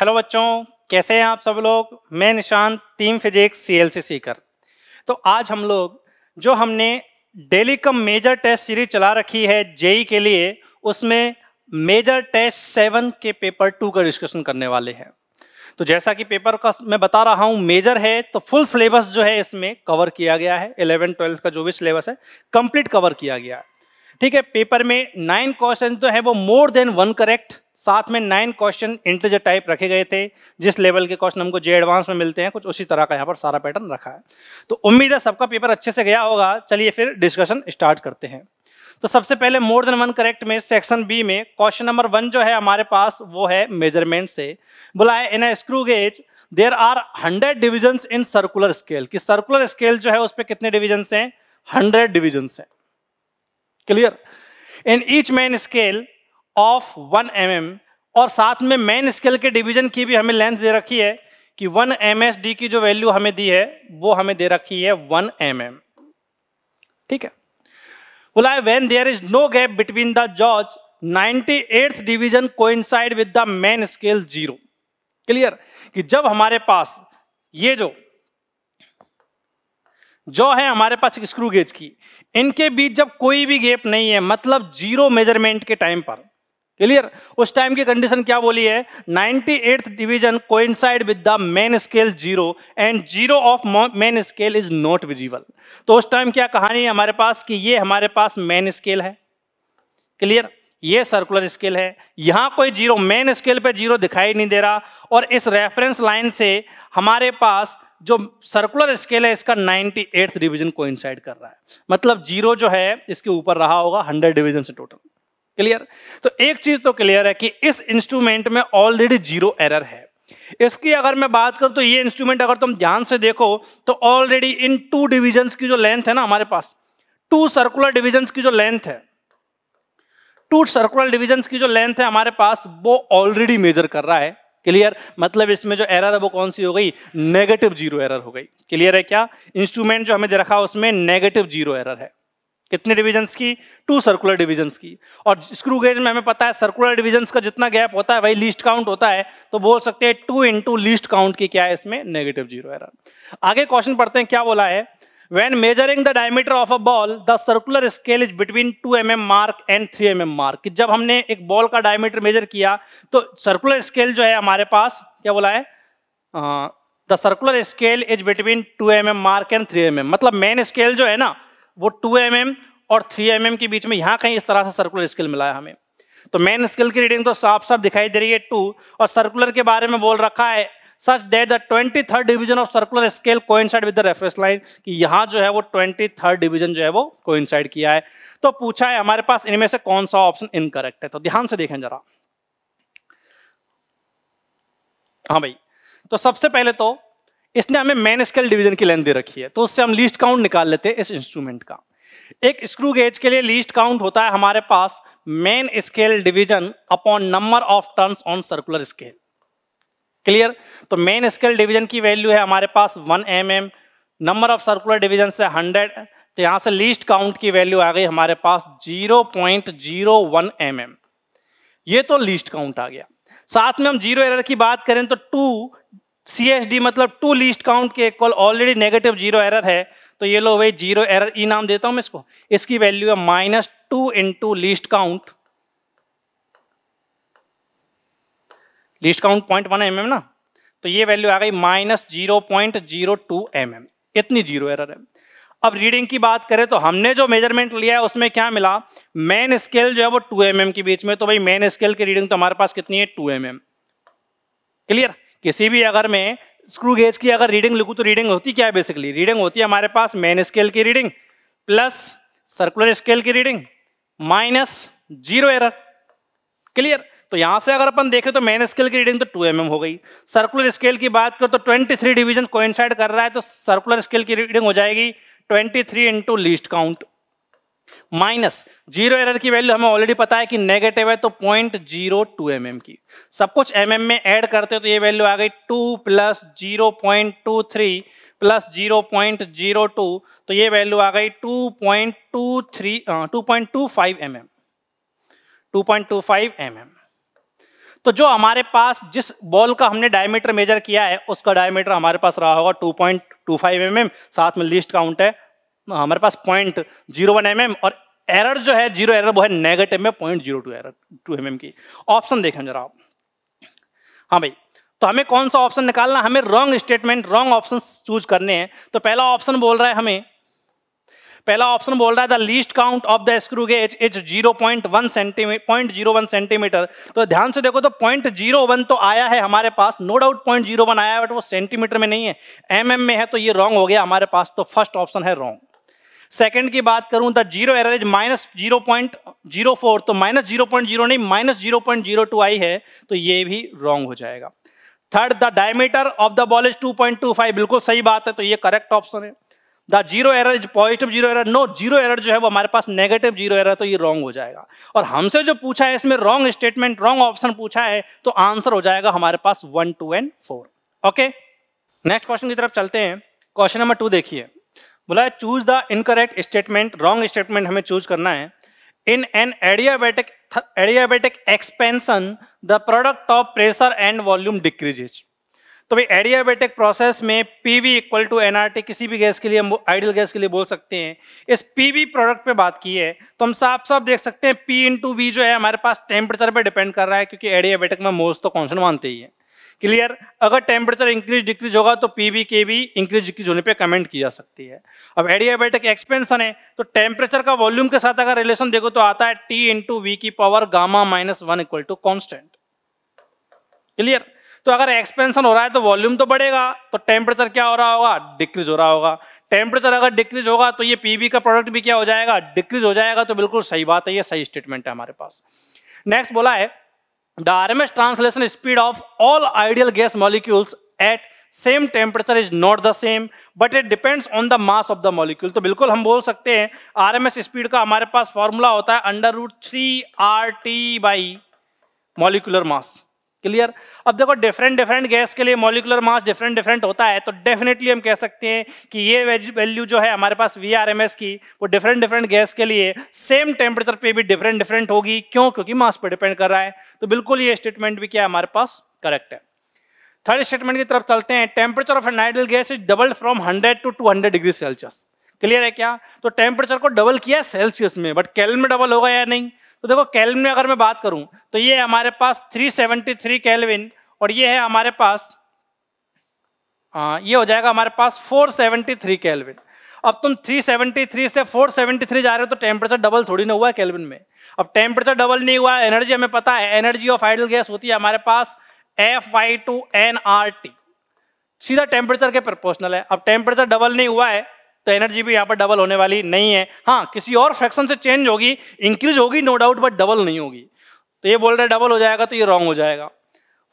Hello बच्चों कैसे हैं आप सब लोग मैं Nishant team physics C L Sikar तो आज हम लोग जो हमने daily cum major test series चला रखी है जेई के लिए उसमें मेजर टेस्ट सेवन के पेपर टू का डिस्कशन करने वाले हैं तो जैसा कि पेपर का मैं बता रहा हूँ मेजर है तो फुल सिलेबस जो है इसमें कवर किया गया है इलेवन ट्वेल्थ का जो भी सिलेबस है कंप्लीट कवर किया गया है ठीक है पेपर में नाइन क्वेश्चन जो है वो मोर देन वन करेक्ट साथ में नाइन क्वेश्चन इंटरजेट टाइप रखे गए थे जिस लेवल के क्वेश्चन हमको जे एडवांस में मिलते हैं कुछ उसी तरह का यहाँ पर सारा पैटर्न रखा है तो उम्मीद है सबका पेपर अच्छे से गया होगा चलिए फिर डिस्कशन स्टार्ट करते हैं तो सबसे पहले मोर देन वन करेक्ट में सेक्शन बी में क्वेश्चन नंबर वन जो है हमारे पास वो है मेजरमेंट से बोला है in a screw gauge there are hundred divisions in circular scale कि सर्कुलर स्केल जो है उस पर कितने डिविजन हैं हंड्रेड डिविजन हैं clear in each main scale of one m mm और साथ में मेन स्केल के डिवीजन की भी हमें लेंथ दे रखी है कि वन एम एस डी की जो वैल्यू हमें दी है वो हमें दे रखी है वन एम एम ठीक है बोला when there is no gap between the jaws ninety eighth division coincide with the main scale zero clear कि जब हमारे पास ये जो जो है हमारे पास स्क्रू गेज की इनके बीच जब कोई भी गैप नहीं है मतलब जीरो मेजरमेंट के टाइम पर क्लियर उस टाइम की कंडीशन क्या बोली है ninety eight division coincide with the main scale zero and zero of main scale is not visible तो उस टाइम क्या कहानी है हमारे पास कि ये हमारे पास मेन स्केल है क्लियर ये सर्कुलर स्केल है यहां कोई जीरो मेन स्केल पे जीरो दिखाई नहीं दे रहा और इस रेफरेंस लाइन से हमारे पास जो सर्कुलर स्केल है इसका 98th डिवीजन कोइंसाइड कर रहा है मतलब जीरो जो है इसके ऊपर रहा होगा हंड्रेड डिविजन से टोटल क्लियर तो एक चीज तो क्लियर है कि इस इंस्ट्रूमेंट में ऑलरेडी जीरो एरर है इसकी अगर मैं बात करूं तो ये इंस्ट्रूमेंट अगर तुम ध्यान से देखो तो ऑलरेडी इन टू डिविजन की जो लेंथ है ना हमारे पास टू सर्कुलर डिविजन की जो लेंथ है टू सर्कुलर डिविजन की जो लेंथ है हमारे पास वो ऑलरेडी मेजर कर रहा है क्लियर मतलब इसमें जो एरर है वो कौन सी हो गई नेगेटिव जीरो एरर हो गई क्लियर है क्या इंस्ट्रूमेंट जो हमें दे रखा है उसमें नेगेटिव जीरो एरर है कितने डिविजन्स की टू सर्कुलर डिविजन्स की और स्क्रू गेज में हमें पता है सर्कुलर डिविजन्स का जितना गैप होता है वही लीस्ट काउंट होता है तो बोल सकते हैं टू इंटू लीस्ट काउंट की क्या है इसमें नेगेटिव जीरो एरर आगे क्वेश्चन पढ़ते हैं क्या बोला है measuring the diameter of a ball the circular scale is between two m m mark and three m m mark जब हमने एक बॉल का डायमीटर मेजर किया तो सर्कुलर स्केल जो है हमारे पास क्या बोला है the circular scale is between m m mark and three m m मतलब मेन स्केल जो है ना वो 2 एम mm और 3 एम mm के बीच में यहाँ कहीं इस तरह से सर्कुलर स्केल मिला है हमें तो मेन स्केल की रीडिंग तो साफ साफ दिखाई दे रही है टू और सर्कुलर के बारे में बोल रखा है such that the twenty third division of circular scale coincide with the reference line कि यहाँ जो है वो ट्वेंटी थर्ड डिवीजन जो है वो कोइंसाइड किया है तो पूछा है हमारे पास इनमें से कौन सा ऑप्शन इनकरेक्ट है तो ध्यान से देखें जरा हाँ भाई तो सबसे पहले तो इसने हमें मैन स्केल डिवीजन की लेंथ दे रखी है तो उससे हम लीस्ट काउंट निकाल लेते हैं इस इंस्ट्रूमेंट का एक स्क्रू गेज के लिए लीस्ट काउंट होता है हमारे पास main scale division upon number of turns on circular scale clear तो मेन स्केल डिवीजन की वैल्यू है हमारे पास 1 m m number of circular division से 100 तो यहां से लीस्ट काउंट की वैल्यू आ गई हमारे पास 0.01 एम mm. ये तो लीस्ट काउंट आ गया साथ में हम जीरो एरर की बात करें तो टू सी मतलब टू लीस्ट काउंट के equal already negative zero error है तो ये लो भाई जीरो एरर ई नाम देता हूं मैं इसको इसकी वैल्यू है minus two into least count least count point one m ना तो ये वैल्यू आ गई minus zero point zero two m m इतनी जीरो एरर है अब रीडिंग की बात करें तो हमने जो मेजरमेंट लिया है उसमें क्या मिला मेन स्केल जो है वो टू एम एम के बीच में तो भाई मेन स्केल की रीडिंग तो हमारे पास कितनी है टू एम एम क्लियर किसी भी अगर मैं स्क्रू गेज की अगर रीडिंग लिखूँ तो रीडिंग होती क्या है बेसिकली रीडिंग होती है हमारे पास मेन स्केल की रीडिंग प्लस सर्कुलर स्केल की reading minus zero error clear तो यहां से अगर अपन देखें तो मेन स्केल की रीडिंग तो 2 एम mm हो गई सर्कुलर स्केल की बात करो तो 23 थ्री डिविजन कोइंसाइड कर रहा है तो सर्कुलर स्केल की रीडिंग हो जाएगी 23 three into least count minus zero error की वैल्यू हमें ऑलरेडी पता है कि नेगेटिव है तो point zero two m m की सब कुछ एम mm में ऐड करते हो तो ये वैल्यू आ गई two plus zero point two three plus zero point zero two तो ये वैल्यू आ गई two point two three two point two five m m two point two five m m तो जो हमारे पास जिस बॉल का हमने डायमीटर मेजर किया है उसका डायमीटर हमारे पास रहा होगा 2.25 पॉइंट mm, साथ में लिस्ट काउंट है हाँ, हमारे पास पॉइंट जीरो वन एम और एरर जो है जीरो एरर वो है नेगेटिव में point zero two error two m की ऑप्शन देखें जरा आप हाँ भाई तो हमें कौन सा ऑप्शन निकालना हमें wrong statement wrong option choose करने हैं तो पहला ऑप्शन बोल रहा है हमें पहला ऑप्शन बोल रहा है the least count of the screw gauge is one centimetre point zero one centimetre तो ध्यान से देखो तो पॉइंट जीरो वन तो आया है हमारे पास no doubt point zero one आया है बट वो सेंटीमीटर में नहीं है एम mm में है तो ये रॉन्ग हो गया हमारे पास तो फर्स्ट ऑप्शन है रॉन्ग सेकंड की बात करूं तो zero average minus zero point zero four तो माइनस जीरो पॉइंट जीरो नहीं minus zero point zero two आई है तो ये भी रॉन्ग हो जाएगा third the diameter of the ball is two point two five बिल्कुल सही बात है तो ये करेक्ट ऑप्शन है the zero error is positive zero error no zero error जो है वो हमारे पास नेगेटिव जीरो एरर तो ये रॉन्ग हो जाएगा और हमसे जो पूछा है इसमें रॉन्ग स्टेटमेंट रॉन्ग ऑप्शन पूछा है तो आंसर हो जाएगा हमारे पास one two and four okay next question की तरफ चलते हैं क्वेश्चन नंबर टू देखिए बोला choose the incorrect statement wrong statement हमें चूज करना है in an adiabatic adiabatic expansion the product of pressure and volume decreases तो भाई एडियाबेटिक प्रोसेस में P V equal to T किसी भी गैस के लिए हम आइडियल गैस के लिए बोल सकते हैं इस पी वी प्रोडक्ट पे बात की है तो हम साफ साफ देख सकते हैं पी इंटू वी जो है हमारे पास टेम्परेचर पे डिपेंड कर रहा है क्योंकि एडियाबेटिक में मोस्ट तो कॉन्सेंट मानते ही है क्लियर अगर टेम्परेचर इंक्रीज डिक्रीज होगा तो पीबी के भी इंक्रीज डिक्रीज होने पे कमेंट की जा सकती है अब एडियाबेटिक एक्सपेंशन है तो टेम्परेचर का वॉल्यूम के साथ अगर रिलेशन देखो तो आता है टी इंटू वी की power gamma minus one equal to constant clear तो अगर एक्सपेंशन हो रहा है तो वॉल्यूम तो बढ़ेगा तो टेम्परेचर क्या हो रहा होगा डिक्रीज हो रहा होगा टेम्परेचर अगर डिक्रीज होगा तो ये पीबी का प्रोडक्ट भी क्या हो जाएगा डिक्रीज हो जाएगा तो बिल्कुल सही बात है ये सही स्टेटमेंट है हमारे पास नेक्स्ट बोला है the R M S translation speed of all ideal gas molecules at same temperature is not the same but it depends on the mass of the molecule तो बिल्कुल हम बोल सकते हैं आर एम एस स्पीड का हमारे पास formula होता है under root three R T by molecular mass clear अब देखो डिफरेंट डिफरेंट गैस के लिए मॉलिकुलर मास डिफरेंट डिफरेंट होता है तो डेफिनेटली हम कह सकते हैं कि ये वैल्यू जो है हमारे पास वी आर एम एस की वो डिफरेंट डिफरेंट गैस के लिए सेम टेम्परेचर पे भी डिफरेंट डिफरेंट होगी क्यों क्योंकि मास पे डिपेंड कर रहा है तो बिल्कुल ये स्टेटमेंट भी क्या है हमारे पास करेक्ट है थर्ड स्टेटमेंट की तरफ चलते हैं temperature of an ideal gas is double from hundred to two hundred degree Celsius clear है क्या तो टेम्परेचर को डबल किया सेल्सियस में बट कैल में डबल होगा या नहीं तो देखो कैलविन में अगर मैं बात करूं तो ये हमारे पास 373 कैलविन और ये है हमारे पास आ, ये हो जाएगा हमारे पास 473 कैलविन अब तुम 373 से 473 जा रहे हो तो टेम्परेचर डबल थोड़ी ना हुआ है कैलविन में अब टेम्परेचर डबल नहीं हुआ एनर्जी हमें पता है एनर्जी ऑफ आइडल गैस होती है हमारे पास F by two N R T सीधा टेम्परेचर के प्रपोर्शनल है अब टेम्परेचर डबल नहीं हुआ है तो एनर्जी भी यहाँ पर डबल होने वाली नहीं है हाँ किसी और फ्रैक्शन से चेंज होगी इंक्रीज होगी नो डाउट बट डबल नहीं होगी तो ये बोल रहे डबल हो जाएगा तो ये रॉन्ग हो जाएगा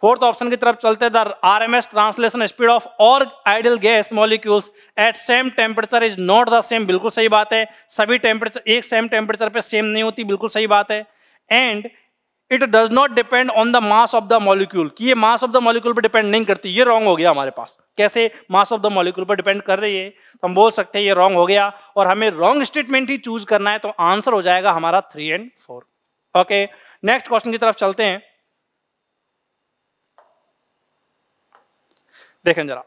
फोर्थ ऑप्शन की तरफ चलते the R M S translation speed of all ideal gas molecules at same temperature is not the same बिल्कुल सही बात है सभी टेम्परेचर एक सेम टेम्परेचर पे सेम नहीं होती बिल्कुल सही बात है and it does not depend on the mass of the molecule कि ये मास ऑफ द मॉलिक्यूल पर डिपेंड नहीं करती ये रॉन्ग हो गया हमारे पास कैसे मास ऑफ द मॉलिक्यूल पर डिपेंड कर रही है तो हम बोल सकते हैं ये रॉन्ग हो गया और हमें रॉन्ग स्टेटमेंट ही चूज करना है तो आंसर हो जाएगा हमारा three and four okay next question की तरफ चलते हैं देखें जरा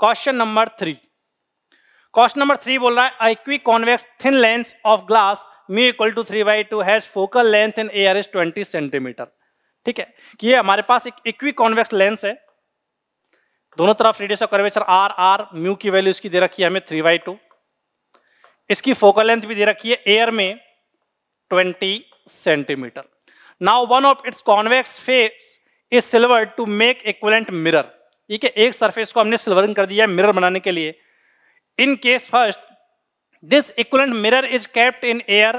question number three question number three बोल रहा है I quick convex thin lens of glass mu equal to three by two has focal length in air is twenty centimetre ठीक है कि ये हमारे पास एक इक्वी कॉन्वेक्स लेंस है दोनों तरफ radius of curvature R R mu की वैल्यू इसकी दे रखी है हमें थ्री बाई टू इसकी फोकल लेंथ भी दे रखी है एयर में twenty centimetre now one of its convex face is silver to make equivalent mirror ठीक है एक सरफेस को हमने सिल्वरिंग कर दिया है मिरर बनाने के लिए in case first This equivalent mirror is kept in air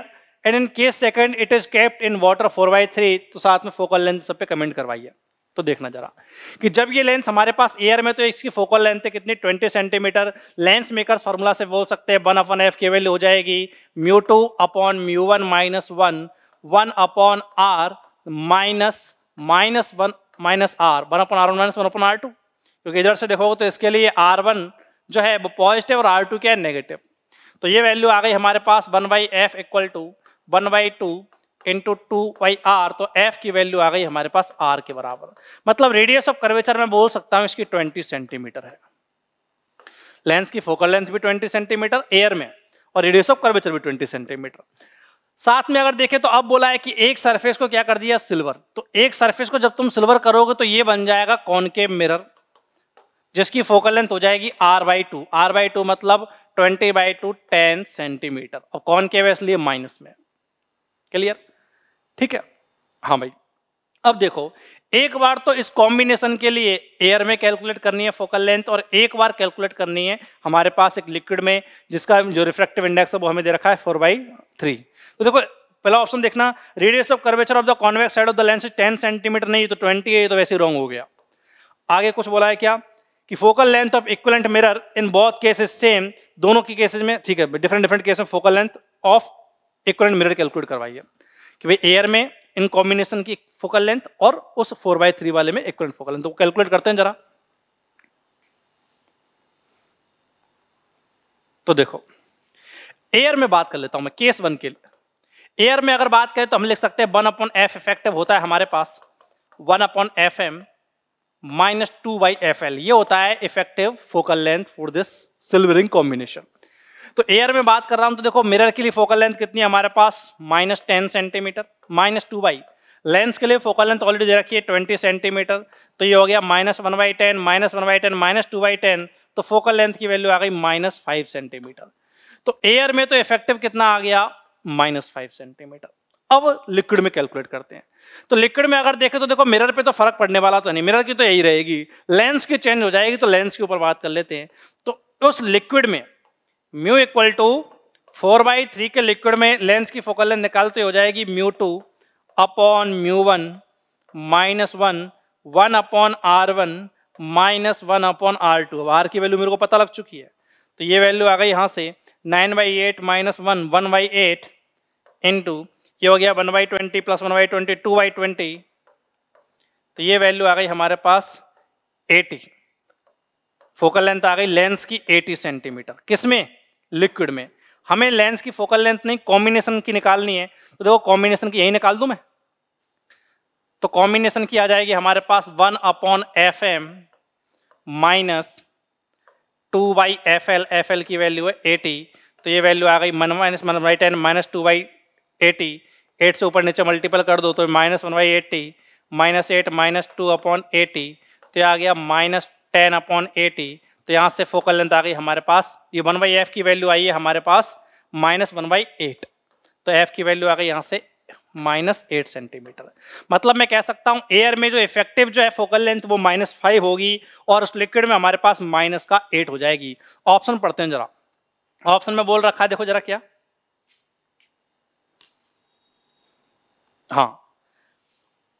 and in case second it is kept in water four by three तो साथ में फोकल लेंथ सब पे कमेंट करवाइए तो देखना जरा कि जब ये लेंस हमारे पास एयर में तो इसकी फोकल लेंथ है कितनी 20 सेंटीमीटर लेंस मेकर फॉर्मूला से बोल सकते हैं वन अपॉन एफ की वैल्यू हो जाएगी mu two upon mu one minus one one upon R minus minus one minus R one upon R one minus one upon R two क्योंकि इधर से देखोगे तो इसके लिए आर वन जो है वो पॉजिटिव और आर टू क्या है नेगेटिव तो ये वैल्यू आ गई हमारे पास one by F equal to one by two into two by R तो एफ की वैल्यू आ गई हमारे पास आर के बराबर मतलब रेडियस ऑफ कर्वेचर मैं बोल सकता हूँ इसकी ट्वेंटी सेंटीमीटर है लेंस की फोकल लेंथ भी ट्वेंटी सेंटीमीटर एयर में और रेडियस ऑफ कर्वेचर भी ट्वेंटी सेंटीमीटर साथ में अगर देखें तो अब बोला है कि एक सरफेस को क्या कर दिया सिल्वर तो एक सरफेस को जब तुम सिल्वर करोगे तो ये बन जाएगा कॉनकेव मिरर जिसकी फोकल लेंथ हो जाएगी R by two R by two मतलब twenty by two ten centimetre और कौन के इसलिए माइनस में क्लियर ठीक है हाँ भाई अब देखो एक बार तो इस कॉम्बिनेशन के लिए एयर में कैलकुलेट करनी है फोकल लेंथ और एक बार कैलकुलेट करनी है हमारे पास एक लिक्विड में जिसका जो रिफ्रेक्टिव इंडेक्स है वो हमें दे रखा है फोर बाई थ्री तो देखो पहला ऑप्शन देखना radius of curvature of the convex side of the lens ten centimetre नहीं तो ट्वेंटी है तो वैसे रॉन्ग हो गया आगे कुछ बोला है क्या कि focal length of equivalent mirror in both cases same दोनों की केसेज में ठीक है डिफरेंट डिफरेंट केस में focal length of equivalent mirror calculate करवाइए कि भाई एयर में इन कॉम्बिनेशन की फोकल लेंथ और उस फोर बाई थ्री वाले में इक्वलेंट फोकल लेंथ तो कैलकुलेट करते हैं जरा तो देखो एयर में बात कर लेता हूं मैं केस वन के लिए एयर में अगर बात करें तो हम लिख सकते हैं वन अपॉन एफ इफेक्टिव होता है हमारे पास one upon F M minus two by F L ये होता है effective focal length for this silvering combination तो एयर में बात कर रहा हूं तो देखो मिरर के लिए फोकल लेंथ कितनी है हमारे पास minus ten centimetre minus two by lens के लिए फोकल लेंथ ऑलरेडी दे रखी है ट्वेंटी सेंटीमीटर तो ये हो गया minus one by ten minus one by ten minus two by ten तो फोकल लेंथ की वैल्यू आ गई माइनस फाइव सेंटीमीटर तो एयर में तो इफेक्टिव कितना आ गया माइनस फाइव सेंटीमीटर अब लिक्विड में कैलकुलेट करते हैं तो लिक्विड में अगर देखें तो देखो मिरर पे तो फर्क पड़ने वाला तो नहीं मिरर की तो यही रहेगी लेंस की चेंज हो जाएगी तो लेंस के ऊपर बात कर लेते हैं तो उस लिक्विड में mu equal to four by three के लिक्विड में लेंस की फोकल लेंथ निकालते हो जाएगी mu two upon mu one minus one one upon R one minus one upon R two अब आर की वैल्यू मेरे को पता लग चुकी है तो ये वैल्यू आ गई यहाँ से nine by eight minus one one by eight into ये हो गया one by twenty plus one by twenty two by twenty तो ये वैल्यू आ गई हमारे पास एटी फोकल लेंथ आ गई लेंस की एटी सेंटीमीटर किसमें लिक्विड में हमें लेंस की फोकल लेंथ नहीं कॉम्बिनेशन की निकालनी है तो देखो कॉम्बिनेशन की यही निकाल दूं मैं तो कॉम्बिनेशन की आ जाएगी हमारे पास one upon F M minus two by F L F L की वैल्यू है एटी तो ये वैल्यू आ गई minus minus two by eighty eight से ऊपर नीचे मल्टीपल कर दो तो minus one by eighty minus eight minus two upon eighty तो यह आ गया माइनस टेन अपॉन एटी तो यहाँ से फोकल लेंथ आ गई हमारे पास ये वन बाई एफ की वैल्यू आई है हमारे पास माइनस वन बाई एट तो एफ की वैल्यू आ गई यहाँ से माइनस एट सेंटीमीटर मतलब मैं कह सकता हूँ एयर में जो इफेक्टिव जो है फोकल लेंथ वो माइनस फाइव होगी और उस लिक्विड में हमारे पास माइनस का एट हो जाएगी ऑप्शन पढ़ते हैं जरा ऑप्शन में बोल रखा है देखो जरा क्या हाँ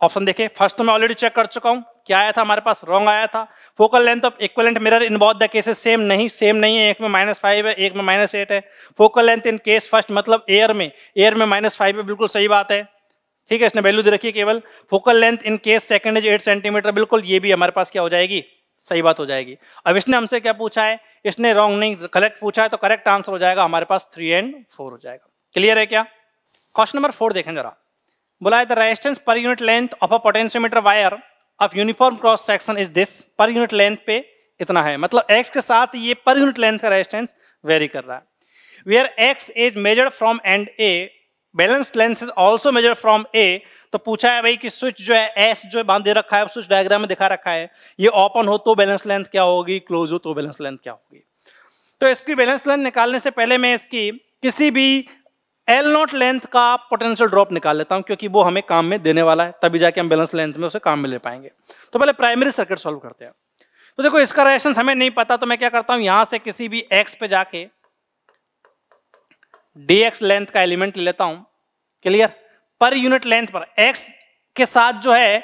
ऑप्शन देखिए फर्स्ट तो मैं ऑलरेडी चेक कर चुका हूं क्या आया था हमारे पास रॉन्ग आया था focal length of equivalent mirror in both the cases same नहीं सेम नहीं है एक में माइनस फाइव है एक में माइनस एट है focal length in case first मतलब एयर में एयर में माइनस फाइव है बिल्कुल सही बात है ठीक है इसने वैल्यू दे रखी है केवल focal length in case second is eight centimetre बिल्कुल ये भी हमारे पास क्या हो जाएगी सही बात हो जाएगी अब इसने हमसे क्या पूछा है इसने रॉन्ग नहीं करेक्ट पूछा है तो करेक्ट आंसर हो जाएगा हमारे पास थ्री एंड फोर हो जाएगा क्लियर है क्या क्वेश्चन नंबर फोर देखें जरा बोला है the resistance per unit length of a potentiometer wire of uniform cross section is this per unit length पे इतना है मतलब एक्स के साथ ये पर यूनिट लेंथ का रेजिस्टेंस वेरी कर रहा है where X is measure from end A balance length is also measure from A तो पूछा है भाई कि स्विच जो है एस जो है बांध रखा है स्विच डायग्राम में दिखा रखा है ये ओपन हो तो बैलेंस लेंथ क्या होगी क्लोज हो तो बैलेंस लेंथ क्या होगी तो इसकी बैलेंस लेंथ निकालने से पहले मैं इसकी किसी भी एल नॉट लेंथ का पोटेंशियल ड्रॉप निकाल लेता हूं क्योंकि वो हमें काम में देने वाला है तभी जाके हम बैलेंस लेंथ में उसे काम में ले पाएंगे तो पहले प्राइमरी सर्किट सॉल्व करते हैं तो देखो इसका रेशन हमें नहीं पता तो मैं क्या करता हूं यहां से किसी भी एक्स पे जाके एक्स लेंथ का एलिमेंट ले लेता हूं क्लियर पर यूनिट लेंथ पर एक्स के साथ जो है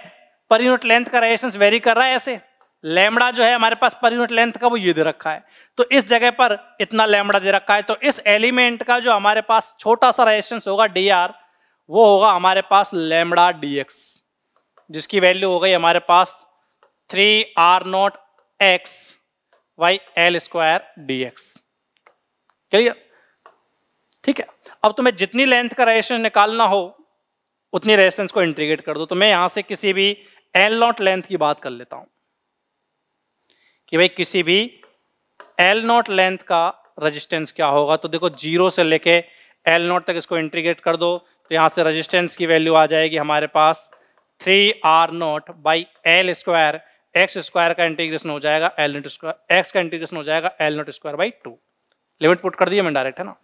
पर यूनिट लेंथ का रेशन वेरी कर रहा है ऐसे लेमड़ा जो है हमारे पास पर यूनिट लेंथ का वो ये दे रखा है तो इस जगह पर इतना लेमड़ा दे रखा है तो इस एलिमेंट का जो हमारे पास छोटा सा रेजिस्टेंस होगा डी आर वो होगा हमारे पास लेमड़ा डी जिसकी वैल्यू हो गई हमारे पास three R nought X by L square D X clear ठीक है अब तुम्हें जितनी लेंथ का रेजिस्टेंस निकालना हो उतनी रेजिस्टेंस को इंटीग्रेट कर दो तो मैं यहां से किसी भी एल नॉट लेंथ की बात कर लेता हूं कि भाई किसी भी एल नॉट लेंथ का रजिस्टेंस क्या होगा तो देखो जीरो से लेके एल नॉट तक इसको इंटीग्रेट कर दो तो यहाँ से रजिस्टेंस की वैल्यू आ जाएगी हमारे पास three R nought by L square X square का इंटीग्रेशन हो जाएगा एल नॉट स्क्वायर एक्स का इंटीग्रेशन हो जाएगा L nought square by two limit put कर दिया मैं डायरेक्ट है ना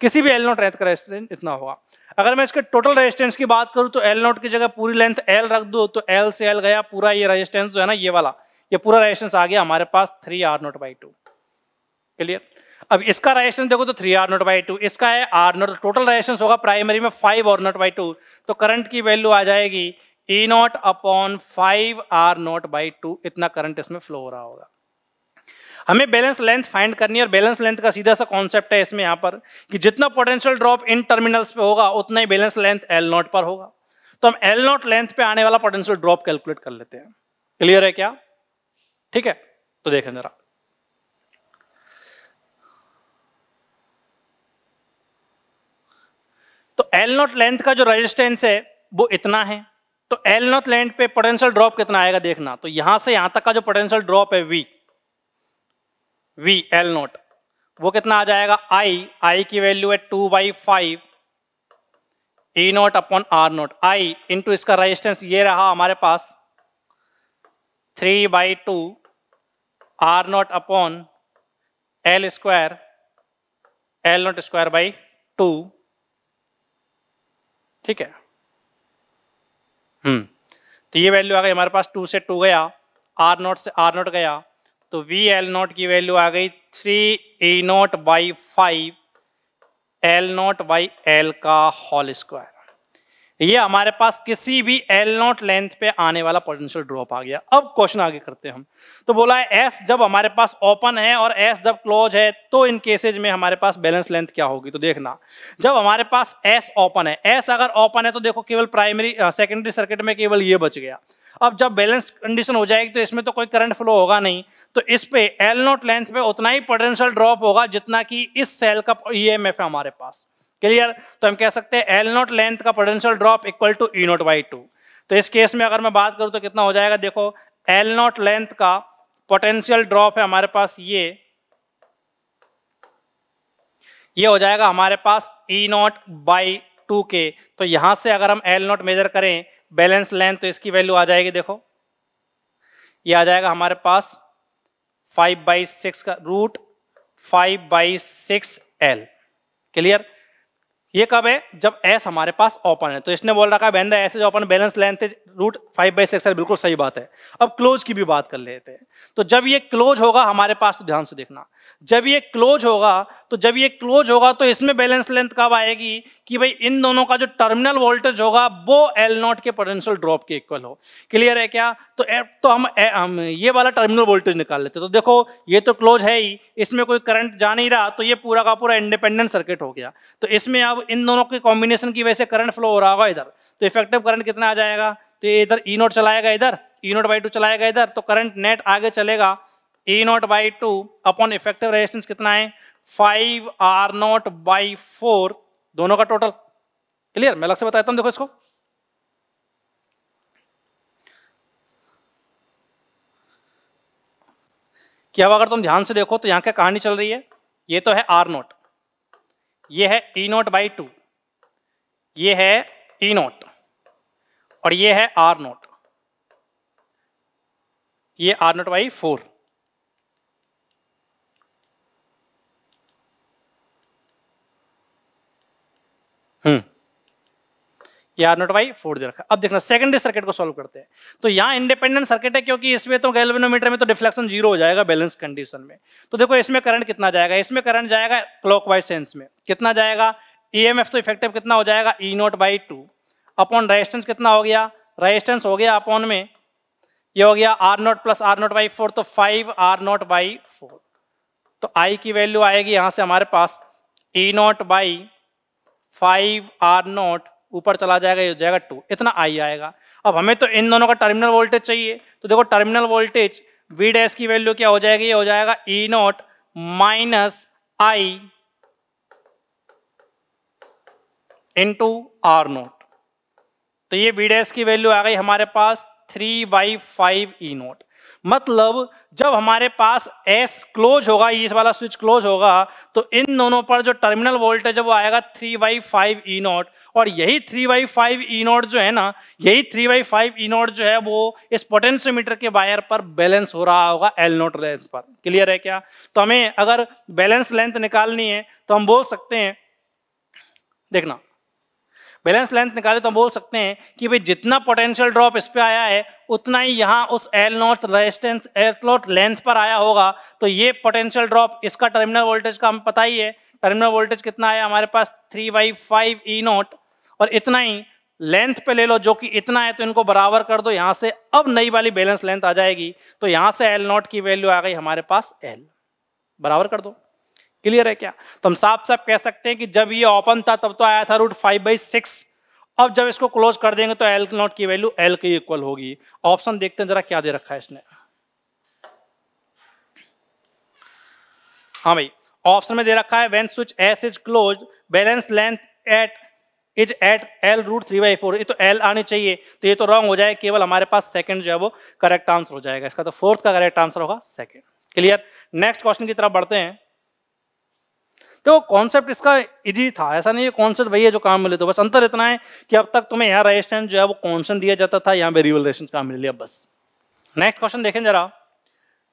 किसी भी एल नॉट रेंथ का रेजिस्टेंस इतना होगा अगर मैं इसके टोटल रेजिस्टेंस की बात करूं तो एल नॉट की जगह पूरी लेंथ एल रख दो तो एल से एल गया पूरा ये रजिस्टेंस जो है ना ये वाला ये पूरा राइजेशन आ गया हमारे पास three R nought by two clear अब इसका राइजेशन देखो तो three R nought by two इसका है आर नोट टोटल राइजेशन होगा प्राइमरी में five R nought by two तो करंट की वैल्यू आ जाएगी E nought upon five R nought by two इतना करंट इसमें फ्लो हो रहा होगा हमें बैलेंस लेंथ फाइंड करनी है और बैलेंस लेंथ का सीधा सा कॉन्सेप्ट है इसमें यहां पर कि जितना पोटेंशियल ड्रॉप इन टर्मिनल्स पे होगा उतना ही बैलेंस लेंथ एल नॉट पर होगा तो हम एल नॉट लेंथ पे आने वाला पोटेंशियल ड्रॉप कैलकुलेट कर लेते हैं क्लियर है क्या ठीक है तो देखें जरा तो एल नॉट लेंथ का जो रेजिस्टेंस है वो इतना है तो एल नॉट लेंथ पे पोटेंशियल ड्रॉप कितना आएगा देखना तो यहां से यहां तक का जो पोटेंशियल ड्रॉप है वी वी एल नॉट वो कितना आ जाएगा आई आई की वैल्यू है two by five E nought upon R nought I into इसका रेजिस्टेंस ये रहा हमारे पास three by two R nought upon L square L nought square by two ठीक है हम्म तो ये वैल्यू आ गई हमारे पास टू से टू गया आर नॉट से आर नॉट गया तो वी एल नॉट की वैल्यू आ गई three E nought by five L nought by L का होल स्क्वायर ये हमारे पास किसी भी एल नॉट लेंथ पे आने वाला पोटेंशियल ड्रॉप आ गया अब क्वेश्चन आगे करते हैं हम तो बोला है एस जब हमारे पास ओपन है और एस जब क्लोज है तो इन केसेज में हमारे पास बैलेंस लेंथ क्या होगी तो देखना जब हमारे पास एस ओपन है एस अगर ओपन है तो देखो केवल प्राइमरी सेकेंडरी सर्किट में केवल ये बच गया अब जब बैलेंस कंडीशन हो जाएगी तो इसमें तो कोई करंट फ्लो होगा नहीं तो इस पे एल नॉट लेंथ पे उतना ही पोटेंशियल ड्रॉप होगा जितना कि इस सेल का ई e है हमारे पास क्लियर तो हम कह सकते हैं एल नॉट लेंथ का potential drop equal to E nought by two तो इस केस में अगर मैं बात करूं तो कितना हो जाएगा देखो एल नॉट लेंथ का पोटेंशियल ड्रॉप है हमारे पास ये ये हो जाएगा हमारे पास ई नॉट बाई टू के तो यहां से अगर हम एल नॉट मेजर करें बैलेंस लेंथ तो इसकी वैल्यू आ जाएगी देखो ये आ जाएगा हमारे पास फाइव बाई सिक्स का root five by six L clear ये कब है जब एस हमारे पास ओपन है तो इसने बोल रखा है बहन S is open balance length root five by six बिल्कुल सही बात है अब क्लोज की भी बात कर लेते हैं तो जब ये क्लोज होगा हमारे पास तो ध्यान से देखना जब ये क्लोज होगा तो जब ये क्लोज होगा तो इसमें बैलेंस लेंथ कब आएगी कि भाई इन दोनों का जो टर्मिनल वोल्टेज होगा वो एल नॉट के पोटेंशियल ड्रॉप के इक्वल हो क्लियर है क्या तो ए, तो हम, ए, हम ये वाला टर्मिनल वोल्टेज निकाल लेते तो देखो ये तो क्लोज है ही इसमें कोई करंट जा नहीं रहा तो ये पूरा का पूरा इंडिपेंडेंट सर्किट हो गया तो इसमें अब इन दोनों के कॉम्बिनेशन की वजह से करंट फ्लो हो रहा होगा इधर तो इफेक्टिव करंट कितना आ जाएगा तो ये इधर ई नोट चलाएगा इधर ई नोट बाई टू चलाएगा इधर तो करंट नेट आगे चलेगा E nought by two upon effective resistance कितना है five R nought by four दोनों का टोटल क्लियर मैं अलग से बताता हूँ देखो इसको क्या अगर तुम ध्यान से देखो तो यहाँ क्या कहानी चल रही है ये तो है आर नोट ये है ई नोट बाई टू ये है ई नोट और ये है आर नोट ये R nought by four hmm ये आर नोट वाई फोर दे रखा अब देखना सेकेंडरी सर्किट को सॉल्व करते हैं तो यहाँ इंडिपेंडेंट सर्किट है क्योंकि इसमें तो गैल्वेनोमीटर में तो डिफ्लेक्शन जीरो हो जाएगा बैलेंस कंडीशन में तो देखो इसमें करंट कितना जाएगा इसमें करंट जाएगा क्लॉक सेंस में कितना जाएगा ई e तो इफेक्टिव कितना हो जाएगा E e nought by upon resistance कितना हो गया रजिस्टेंस हो गया अपॉन में ये हो गया R nought plus R nought by four तो five R nought by four तो आई की वैल्यू आएगी यहां से हमारे पास E e nought by five R nought ऊपर चला जाएगा ये हो जाएगा टू इतना आई आएगा अब हमें तो इन दोनों का टर्मिनल वोल्टेज चाहिए तो देखो टर्मिनल वोल्टेज वी डैस की वैल्यू क्या हो जाएगी ये हो जाएगा E nought minus I into R nought तो ये वी डैस की वैल्यू आ गई हमारे पास three by five E nought मतलब जब हमारे पास S क्लोज होगा ये e वाला स्विच क्लोज होगा तो इन दोनों पर जो टर्मिनल वोल्टेज है वो आएगा three by five E nought और यही three by five E nought जो है ना यही three by five E nought जो है वो इस पोटेंशियोमीटर के वायर पर बैलेंस हो रहा होगा एल नॉट लेंथ पर क्लियर है क्या तो हमें अगर बैलेंस लेंथ निकालनी है तो हम बोल सकते हैं देखना बैलेंस लेंथ निकाले तो हम बोल सकते हैं कि भाई जितना पोटेंशियल ड्रॉप इस पर आया है उतना ही यहाँ उस L nought resistance L nought length पर आया होगा तो ये पोटेंशियल ड्रॉप इसका टर्मिनल वोल्टेज का हम पता ही है टर्मिनल वोल्टेज कितना आया हमारे पास three by five E nought और इतना ही लेंथ पे ले लो जो कि इतना है तो इनको बराबर कर दो यहाँ से अब नई वाली बैलेंस लेंथ आ जाएगी तो यहाँ से एल नॉट की वैल्यू आ गई हमारे पास एल बराबर कर दो क्लियर है क्या तो हम साफ साफ कह सकते हैं कि जब ये ओपन था तब तो आया था रूट फाइव बाई सिक्स अब जब इसको क्लोज कर देंगे तो एल नॉट की वैल्यू एल के इक्वल होगी ऑप्शन देखते हैं जरा क्या दे रखा है इसने हाँ भाई ऑप्शन में दे रखा है when switch S is close balance length at is at L root three by four ये तो एल आनी चाहिए तो ये तो रॉन्ग हो जाए केवल हमारे पास सेकंड जो है वो करेक्ट आंसर हो जाएगा इसका तो फोर्थ का करेक्ट आंसर होगा सेकंड क्लियर नेक्स्ट क्वेश्चन की तरफ बढ़ते हैं देखो तो कॉन्सेप्ट इसका इजी था ऐसा नहीं है कॉन्सेप्ट वही है जो काम मिले तो बस अंतर इतना है कि अब तक तुम्हें यहाँ रजिस्टेंट जो है वो कॉन्सेंट दिया जाता था यहाँ वेरिएबल रजिस्टेंट काम मिल लिया बस नेक्स्ट क्वेश्चन देखें जरा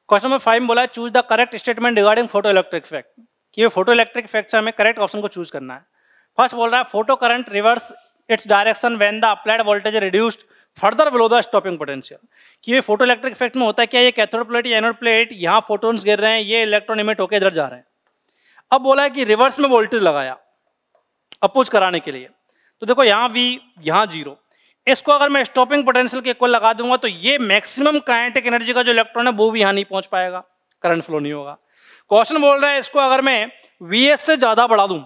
क्वेश्चन नंबर फाइव बोला है choose the correct statement regarding photoelectric effect कि फोटो इलेक्ट्रिक इफेक्ट से हमें करेक्ट ऑप्शन को चूज करना है फर्स्ट बोल रहा है photo current reverse its direction when the applied voltage reduced further below the stopping potential कि ये फोटो इलेक्ट्रिक इफेक्ट में होता है क्या ये कैथोड प्लेट या एनोड प्लेट यहाँ फोटोन्स गिर रहे हैं ये इलेक्ट्रॉन इमिट होकर इधर जा रहे हैं अब बोला है कि रिवर्स में वोल्टेज लगाया अपोज कराने के लिए तो देखो यहाँ वी यहाँ जीरो इसको अगर मैं स्टॉपिंग पोटेंशियल के इक्वल लगा दूंगा तो ये मैक्सिमम काइनेटिक एनर्जी का जो इलेक्ट्रॉन है वो भी यहाँ नहीं पहुंच पाएगा करंट फ्लो नहीं होगा क्वेश्चन बोल रहा है इसको अगर मैं वी से ज़्यादा बढ़ा दूँ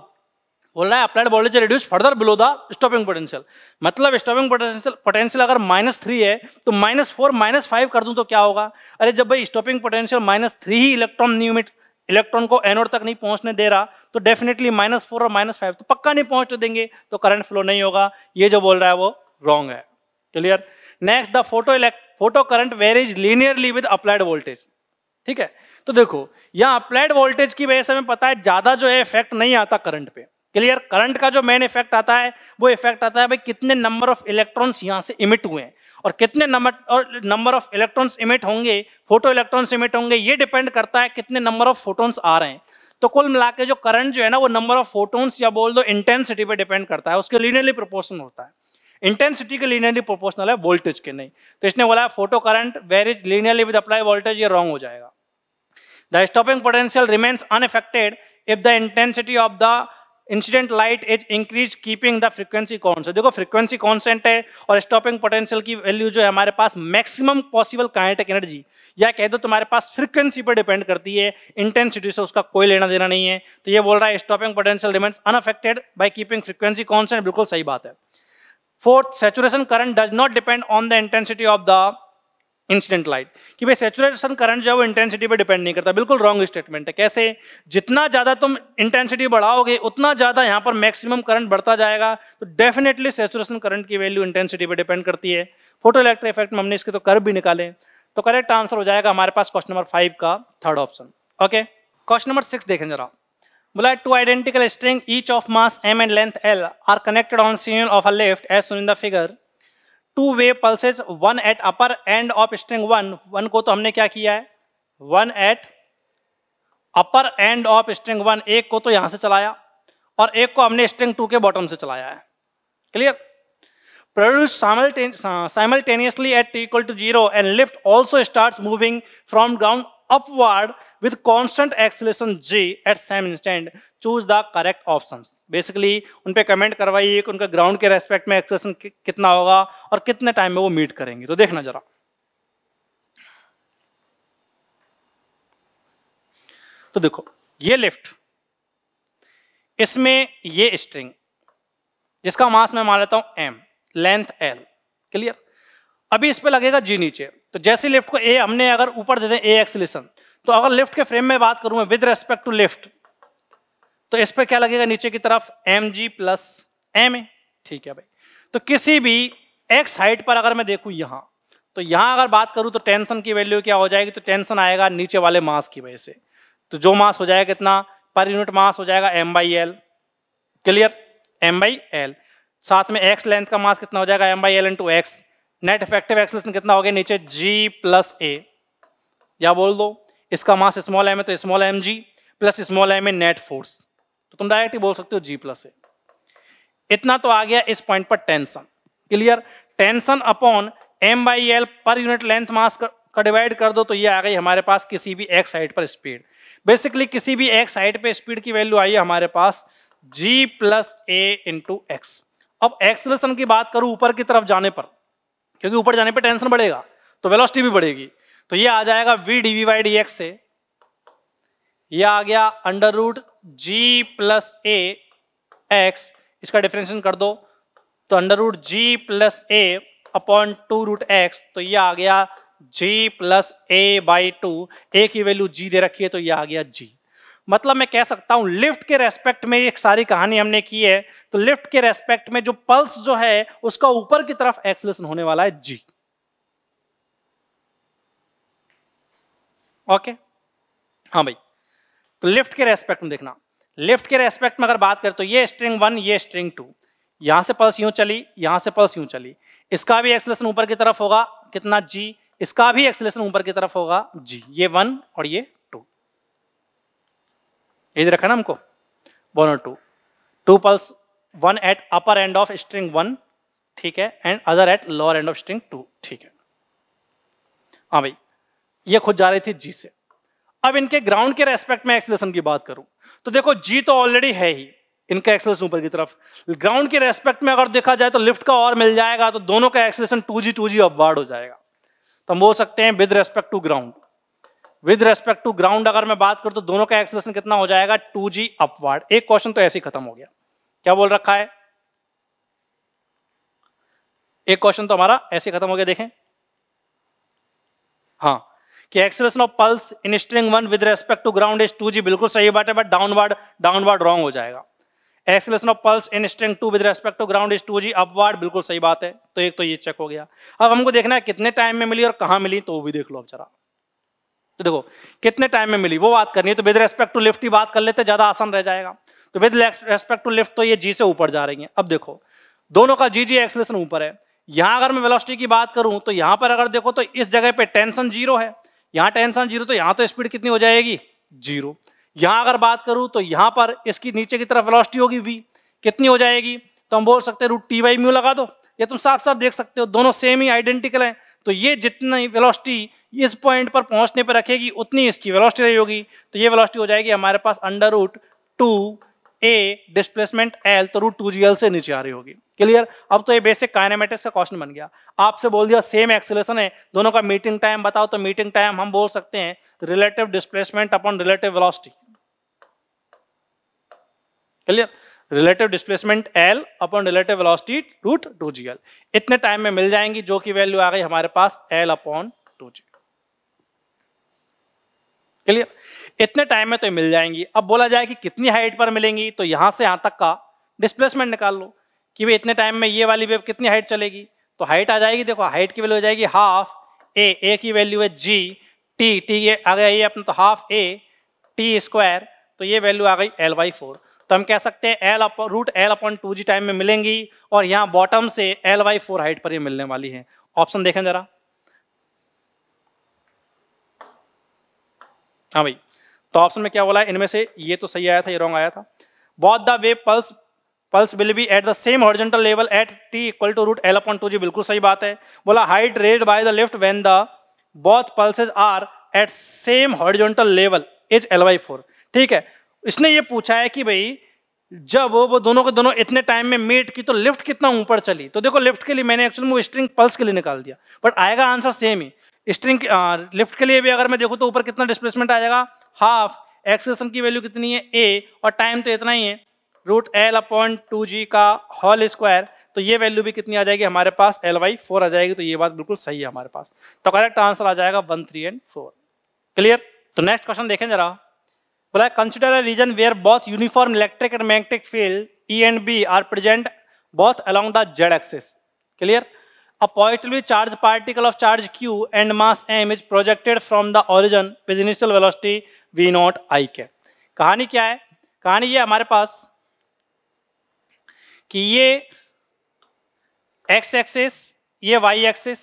बोल रहा है applied voltage reduce further below the stopping potential मतलब स्टॉपिंग पोटेंशियल पोटेंशियल अगर माइनस थ्री है तो माइनस फोर माइनस फाइव कर दूं तो क्या होगा अरे जब भाई स्टॉपिंग पोटेंशियल माइनस थ्री ही इलेक्ट्रॉन न्यूमिट इलेक्ट्रॉन को एनोड तक नहीं पहुंचने दे रहा तो डेफिनेटली माइनस फोर और माइनस फाइव तो पक्का नहीं पहुंचने देंगे तो करंट फ्लो नहीं होगा ये जो बोल रहा है वो रॉन्ग है क्लियर नेक्स्ट द फोटो इलेक्ट photo current varies linearly with applied voltage ठीक है तो देखो यहाँ अप्लाइड वोल्टेज की वजह से हमें पता है ज्यादा जो है इफेक्ट नहीं आता करंट पे क्लियर करंट का जो मेन इफेक्ट आता है वो इफेक्ट आता है भाई कितने नंबर ऑफ इलेक्ट्रॉन्स यहाँ से इमिट हुए हैं और कितने नंबर और नंबर ऑफ इलेक्ट्रॉन्स इमिट होंगे फोटो इलेक्ट्रॉन्स इमिट होंगे ये डिपेंड करता है कितने नंबर ऑफ फोटोन्स आ रहे हैं तो कुल मिला के जो करंट जो है ना वो नंबर ऑफ फोटोन्स या बोल दो इंटेंसिटी पर डिपेंड करता है उसके लीनियरली प्रोपोर्शन होता है इंटेंसिटी के लीनियरली प्रोपोर्शनल है वोल्टेज के नहीं तो इसने बोला photo current varies linearly with apply voltage ये रॉन्ग हो जाएगा the stopping potential remains unaffected if the intensity of the incident light is increase keeping the frequency constant देखो फ्रीक्वेंसी कॉन्सेंट है और स्टॉपिंग पोटेंशियल की value जो है हमारे पास मैक्सिमम पॉसिबल काइनेटिक एनर्जी या कह दो तुम्हारे पास फ्रीक्वेंसी पर डिपेंड करती है इंटेंसिटी से उसका कोई लेना देना नहीं है तो ये बोल रहा है stopping potential remains unaffected by keeping frequency constant बिल्कुल सही बात है fourth saturation current does not depend on the intensity of the incident light कि भाई सेचुरेशन करंट जो है वो इंटेंसिटी पे डिपेंड नहीं करता बिल्कुल रॉन्ग स्टेटमेंट है कैसे जितना ज़्यादा तुम इंटेंसिटी बढ़ाओगे उतना ज़्यादा यहाँ पर मैक्सिमम करंट बढ़ता जाएगा तो डेफिनेटली सेचुरेशन करंट की वैल्यू इंटेंसिटी पे डिपेंड करती है फोटो इलेक्ट्रिक इफेक्ट में हमने इसके तो कर भी निकाले तो करेक्ट आंसर हो जाएगा हमारे पास क्वेश्चन नंबर फाइव का third option okay question number six देखें जरा बोला two identical string each of mass M and length L are connected on ceiling of a lift as shown in the figure two wave pulses one at upper end of string one one को तो हमने क्या किया है one at upper end of string one एक को तो यहां से चलाया और एक को हमने स्ट्रिंग टू के बॉटम से चलाया है clear produce simultaneously at equal to zero and lift also start moving from ground upward with constant acceleration g at same instant choose the correct option basically उन पे कमेंट करवाइए कि उनका ground के रेस्पेक्ट में एक्सेलेरेशन कितना होगा और कितने टाइम में वो मीट करेंगे तो देखना जरा तो देखो ये लिफ्ट इसमें ये स्ट्रिंग जिसका मास मैं मान लेता हूं एम लेंथ एल क्लियर अभी इस पर लगेगा जी नीचे तो जैसे लिफ्ट को ए हमने अगर ऊपर दे दें ए एक्सलेशन तो अगर लिफ्ट के फ्रेम में बात करूं मैं विद रेस्पेक्ट टू लेफ्ट तो इस पर क्या लगेगा नीचे की तरफ M G plus M A ठीक है भाई तो किसी भी एक्स हाइट पर अगर मैं देखूं यहां तो यहां अगर बात करूं तो टेंशन की वैल्यू क्या हो जाएगी तो टेंशन आएगा नीचे वाले मास की वजह से तो जो मास हो जाएगा कितना पर यूनिट मास हो जाएगा M by L clear M by L साथ में एक्स लेंथ का मास कितना हो जाएगा M by L into X net effective acceleration कितना हो गया नीचे जी प्लस ए या बोल दो इसका मास स्मॉल एम है तो small M G plus small M A net force तो तुम डायरेक्ट ही बोल सकते हो जी प्लस ए इतना तो आ गया इस पॉइंट पर tension clear tension upon M by L पर यूनिट लेंथ मास का डिवाइड कर दो तो ये आ गई हमारे पास किसी भी एक्स हाइट पर स्पीड बेसिकली किसी भी एक्स हाइट पर स्पीड की वैल्यू आई है हमारे पास G plus A into X अब एक्सलेशन की बात करूं ऊपर की तरफ जाने पर क्योंकि ऊपर जाने पे टेंशन बढ़ेगा तो वेलोसिटी भी बढ़ेगी तो ये आ जाएगा V D V Y D X से ये आ गया under root G plus A X इसका डिफ्रेंशन कर दो तो under root G plus A upon two root X तो ये आ गया G plus A by two A की वैल्यू जी दे रखी है तो ये आ गया जी मतलब मैं कह सकता हूं लिफ्ट के रेस्पेक्ट में एक सारी कहानी हमने की है तो लिफ्ट के रेस्पेक्ट में जो पल्स जो है उसका ऊपर की तरफ एक्सलेशन होने वाला है जी ओके हाँ भाई तो लिफ्ट के रेस्पेक्ट में देखना लिफ्ट के रेस्पेक्ट में अगर बात करें तो ये स्ट्रिंग वन ये स्ट्रिंग टू यहां से पल्स यूं चली यहां से पल्स यूं चली इसका भी एक्सलेशन ऊपर की तरफ होगा कितना जी इसका भी एक्सलेशन ऊपर की तरफ होगा जी ये वन और ये यही रखा ना हमको वन और two two pulse one at upper end of string one ठीक है and other at lower end of string two ठीक है हाँ भाई ये खुद जा रही थी जी से अब इनके ग्राउंड के रेस्पेक्ट में एक्सलेशन की बात करूं तो देखो जी तो ऑलरेडी है ही इनका एक्सलेशन ऊपर की तरफ ग्राउंड के रेस्पेक्ट में अगर देखा जाए तो लिफ्ट का और मिल जाएगा तो दोनों का acceleration two G two G अब हो जाएगा तो हम बोल सकते हैं with respect to ground with respect to ground अगर मैं बात करूं तो दोनों का एक्सलेशन कितना हो जाएगा टू जी अपवार्ड एक क्वेश्चन तो ऐसे ही खत्म हो गया क्या बोल रखा है एक क्वेश्चन तो हमारा ऐसे खत्म हो गया देखें हाँ कि acceleration of pulse in string one with respect to ground is two G बिल्कुल सही बात है बट डाउनवर्ड डाउनवर्ड रॉन्ग हो जाएगा acceleration of pulse in string two with respect to ground is two G upward बिल्कुल सही बात है तो एक तो ये चेक हो गया अब हमको देखना है कितने टाइम में मिली और कहाँ मिली तो वो भी देख लो अब जरा तो देखो कितने टाइम में मिली वो बात करनी है तो विद रेस्पेक्ट टू लिफ्ट की बात कर लेते ज़्यादा आसान रह जाएगा तो विद रेस्पेक्ट टू लिफ्ट तो ये जी से ऊपर जा रही है अब देखो दोनों का जी जी एक्सलेशन ऊपर है यहां अगर मैं वेलोसिटी की बात करूं तो यहां पर अगर देखो तो इस जगह पे टेंशन जीरो है यहां टेंशन जीरो तो यहां तो स्पीड कितनी हो जाएगी जीरो यहां अगर बात करूं तो यहां पर इसकी नीचे की तरफ वेलोसिटी होगी वी कितनी हो जाएगी तो हम बोल सकते हैं रूट टी वाई म्यू लगा दो ये तुम साफ साफ देख सकते हो दोनों सेम ही आइडेंटिकल है तो ये जितनी वेलोसिटी इस पॉइंट पर पहुंचने पर रखेगी उतनी इसकी वेलोसिटी रही होगी तो ये वेलोसिटी हो जाएगी हमारे पास under root two A displacement L तो रूट टू जी एल से नीचे आ रही होगी क्लियर अब तो ये बेसिक काइनामेटिक्स का क्वेश्चन बन गया आपसे बोल दिया सेम एक्सेलेशन है दोनों का मीटिंग टाइम बताओ तो मीटिंग टाइम हम बोल सकते हैं relative displacement upon relative velocity clear relative displacement L upon relative velocity root two G L इतने टाइम में मिल जाएंगी जो कि वैल्यू आ गई हमारे पास L upon two G clear इतने टाइम में तो मिल जाएंगी अब बोला जाए कि कितनी हाइट पर मिलेंगी तो यहाँ से यहाँ तक का डिस्प्लेसमेंट निकाल लो कि भाई इतने टाइम में ये वाली वेब कितनी हाइट चलेगी तो हाइट आ जाएगी देखो हाइट की वैल्यू हो जाएगी हाफ ए ए की वैल्यू है जी टी टी ये आ गया ये अपना तो हाफ ए टी स्क्वायर तो ये वैल्यू आ गई एल बाई फोर तो हम कह सकते हैं L upon root L upon two G time में मिलेंगी और यहाँ बॉटम से एल बाई फोर हाइट पर ये मिलने वाली है ऑप्शन देखें जरा हाँ भाई तो ऑप्शन में क्या बोला है इनमें से ये तो सही आया था ये रॉन्ग आया था both the wave pulse pulse will be at the same horizontal level at T equal to root L upon two G बिल्कुल सही बात है बोला height raised by the lift when the both pulses are at same horizontal level is L by four ठीक है इसने ये पूछा है कि भाई जब वो दोनों के दोनों इतने टाइम में मीट की तो लिफ्ट कितना ऊपर चली तो देखो लिफ्ट के लिए मैंने एक्चुअली वो स्ट्रिंग पल्स के लिए निकाल दिया बट आएगा आंसर सेम ही स्ट्रिंग लिफ्ट के लिए भी अगर मैं देखूँ तो ऊपर कितना डिस्प्लेसमेंट आ जाएगा हाफ एक्सेसन की वैल्यू कितनी है ए और टाइम तो इतना ही है root L upon two G का हॉल स्क्वायर तो ये वैल्यू भी कितनी आ जाएगी हमारे पास एल वाई फोर आ जाएगी तो ये बात बिल्कुल सही है हमारे पास तो करेक्ट आंसर आ जाएगा one three and four clear तो नेक्स्ट क्वेश्चन देखें जरा बोला consider a region where both uniform electric and magnetic field E and B are present both along the Z axis clear a positively charged particle of charge q and mass m is projected from the origin with initial velocity v naught i k कहानी क्या है कहानी ये हमारे पास कि ये X axis ये वाई एक्सिस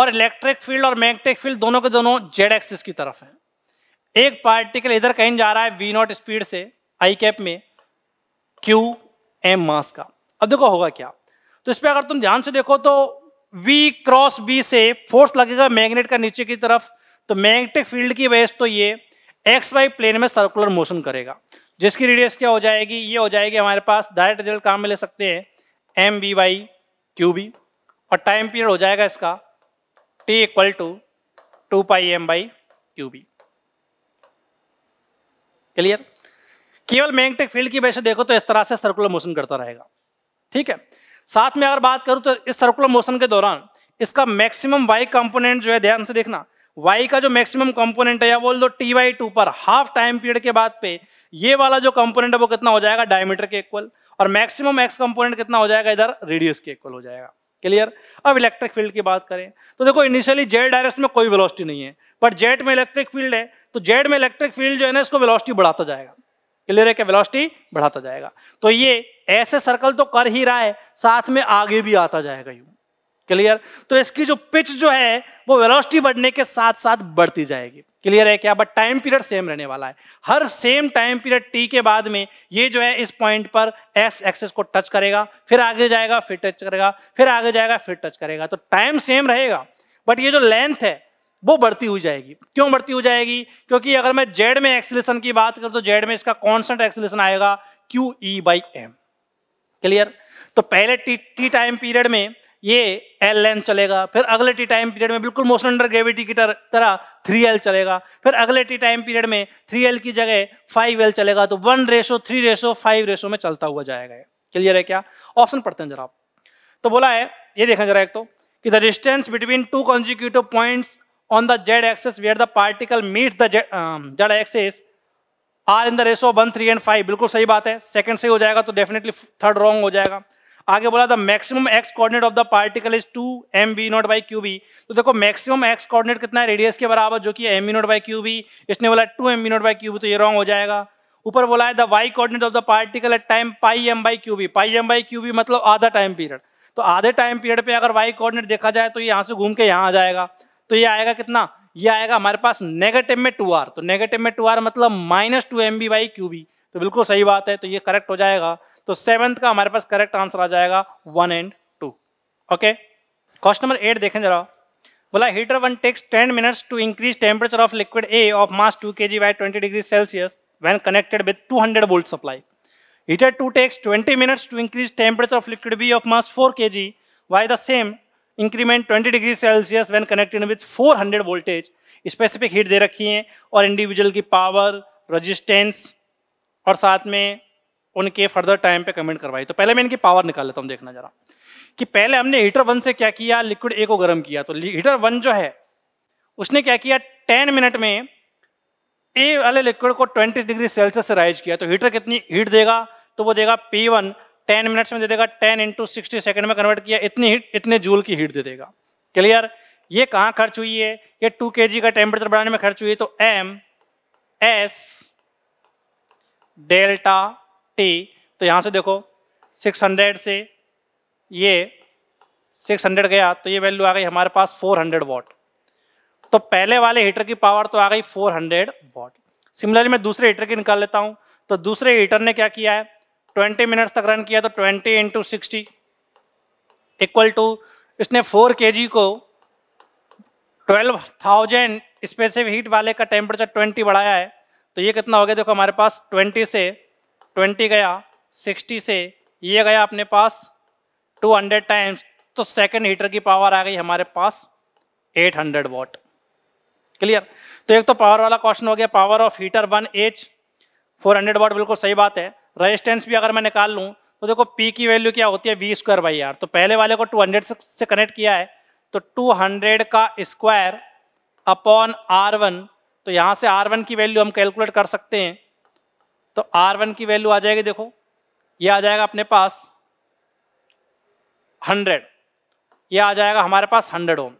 और इलेक्ट्रिक फील्ड और मैग्नेटिक फील्ड दोनों के दोनों जेड एक्सिस की तरफ है एक पार्टिकल इधर कहीं जा रहा है वी नॉट स्पीड से आई कैप में क्यू एम मास का अब देखो होगा क्या तो इस पर अगर तुम ध्यान से देखो तो वी क्रॉस बी से फोर्स लगेगा मैग्नेट का नीचे की तरफ तो मैग्नेटिक फील्ड की वजह से तो ये एक्स वाई प्लेन में सर्कुलर मोशन करेगा जिसकी रेडियस क्या हो जाएगी ये हो जाएगी हमारे पास डायरेक्ट रिजल्ट काम में ले सकते हैं M B by Q B और टाइम पीरियड हो जाएगा इसका T equal to two pi M by Q B clear केवल मैग्नेटिक फील्ड की वजह से देखो तो इस तरह से सर्कुलर मोशन करता रहेगा ठीक है साथ में अगर बात करूँ तो इस सर्कुलर मोशन के दौरान इसका मैक्सिमम वाई कंपोनेंट जो है ध्यान से देखना वाई का जो मैक्सिमम कंपोनेंट है या बोल दो टी वाई टू पर हाफ टाइम पीरियड के बाद पे ये वाला जो कंपोनेंट है वो कितना हो जाएगा डायमीटर के इक्वल और मैक्सिमम एक्स कंपोनेंट कितना हो जाएगा इधर रेडियस के इक्वल हो जाएगा क्लियर अब इलेक्ट्रिक फील्ड की बात करें तो देखो इनिशियली जेड डायरेक्शन में कोई वेलोसिटी नहीं है बट जेट में इलेक्ट्रिक फील्ड है तो जेड में इलेक्ट्रिक फील्ड जो है ना इसको वेलोसिटी बढ़ाता जाएगा क्लियर है कि वेलोसिटी बढ़ाता जाएगा तो ये ऐसे सर्कल तो कर ही रहा है साथ में आगे भी आता जाएगा यू क्लियर तो इसकी जो पिच जो है वो वेलोसिटी बढ़ने के साथ साथ बढ़ती जाएगी क्लियर है क्या बट टाइम पीरियड सेम रहने वाला है हर सेम टाइम पीरियड टी के बाद में ये जो है इस पॉइंट पर एस एक्सेस को टच करेगा फिर आगे जाएगा फिर टच करेगा फिर आगे जाएगा फिर टच करेगा तो टाइम सेम रहेगा बट ये जो लेंथ है वो बढ़ती हुई जाएगी क्यों बढ़ती हुई जाएगी क्योंकि अगर मैं जेड में एक्सिलेशन की बात करूं तो जेड में इसका कॉन्स्टेंट एक्सिलेशन आएगा Q E by M clear तो पहले टी टी टाइम पीरियड में ये एल एन चलेगा फिर अगले टी टाइम पीरियड में बिल्कुल मोशन अंडर ग्रेविटी की तरह थ्री एल चलेगा फिर अगले टी टाइम पीरियड में थ्री एल की जगह फाइव एल चलेगा तो one ratio three ratio five ratio में चलता हुआ जाएगा क्लियर है क्या ऑप्शन पढ़ते हैं जरा आप तो बोला है ये देखें जरा एक तो कि the distance between two consecutive points on the z axis where the particle meets the z, um, z axis are in the ratio one three and बिल्कुल सही बात है सेकंड सही हो जाएगा तो डेफिनेटली थर्ड रॉन्ग हो जाएगा आगे बोला the maximum X coordinate of the particle is two M B not by Q B तो देखो मैक्सिमम एक्स कोऑर्डिनेट कितना है रेडियस के बराबर जो कि M B not by Q B इसने बोला two M B not by Q B तो ये रॉन्ग हो जाएगा ऊपर बोला है the Y coordinate of the particle at time pi M by Q B pi M by Q B मतलब आधा टाइम पीरियड तो आधे टाइम पीरियड पे अगर वाई कोऑर्डिनेट देखा जाए तो यहाँ से घूम के यहाँ आ जाएगा तो ये आएगा कितना ये आएगा हमारे पास नेगेटिव में टू आर तो नेगेटिव में टू आर मतलब minus two M B by Q B तो बिल्कुल सही बात है तो ये करेक्ट हो जाएगा तो सेवेंथ का हमारे पास करेक्ट आंसर आ जाएगा one and two okay question number eight देखें जरा बोला heater one takes ten minutes to increase temperature of liquid A of mass two K G by twenty degree Celsius when connected with two hundred volt supply heater two takes twenty minutes to increase temperature of liquid B of mass four K G by the same increment 20 degree Celsius when connected with 400 voltage specific heat दे रखी है और individual की power resistance और साथ में उनके further time पे कमेंट करवाई तो पहले मैं इनकी पावर निकाल लेता हूँ देखना जरा कि पहले हमने हीटर वन से क्या किया लिक्विड ए को गर्म किया तो हीटर वन जो है उसने क्या किया टेन मिनट में ए वाले लिक्विड को 20 डिग्री सेल्सियस से राइज किया तो हीटर कितनी हीट देगा तो वो देगा P1 टेन मिनट्स में दे देगा टेन इंटू सिक्सटी सेकेंड में कन्वर्ट किया इतनी हीट इतने जूल की हीट दे देगा क्लियर ये कहाँ खर्च हुई है ये टू के का टेम्परेचर बढ़ाने में खर्च हुई है तो एम एस डेल्टा टी तो यहाँ से देखो 600 से ये 600 गया तो ये वैल्यू आ गई हमारे पास 400 वॉट तो पहले वाले हीटर की पावर तो आ गई 400 वॉट सिमिलरली मैं दूसरे हीटर की निकाल लेता हूँ तो दूसरे हीटर ने क्या किया है 20 मिनट्स तक रन किया तो 20 इंटू सिक्सटी इक्वल टू इसने 4 के को 12,000 स्पेसिफिक हीट वाले का टेम्परेचर 20 बढ़ाया है तो ये कितना हो गया देखो हमारे पास 20 से 20 गया 60 से ये गया अपने पास 200 टाइम्स तो सेकेंड हीटर की पावर आ गई हमारे पास 800 वॉट क्लियर तो एक तो पावर वाला क्वेश्चन हो गया power of heater one is 400 watt बिल्कुल सही बात है रजिस्टेंस भी अगर मैं निकाल लूँ तो देखो पी की वैल्यू क्या होती है वी स्क्वायर बाई आर तो पहले वाले को 200 से, से कनेक्ट किया है तो 200 का स्क्वायर अपॉन आर वन तो यहाँ से आर वन की वैल्यू हम कैलकुलेट कर सकते हैं तो आर वन की वैल्यू आ जाएगी देखो ये आ जाएगा अपने पास हंड्रेड ये आ जाएगा हमारे पास हंड्रेड ओम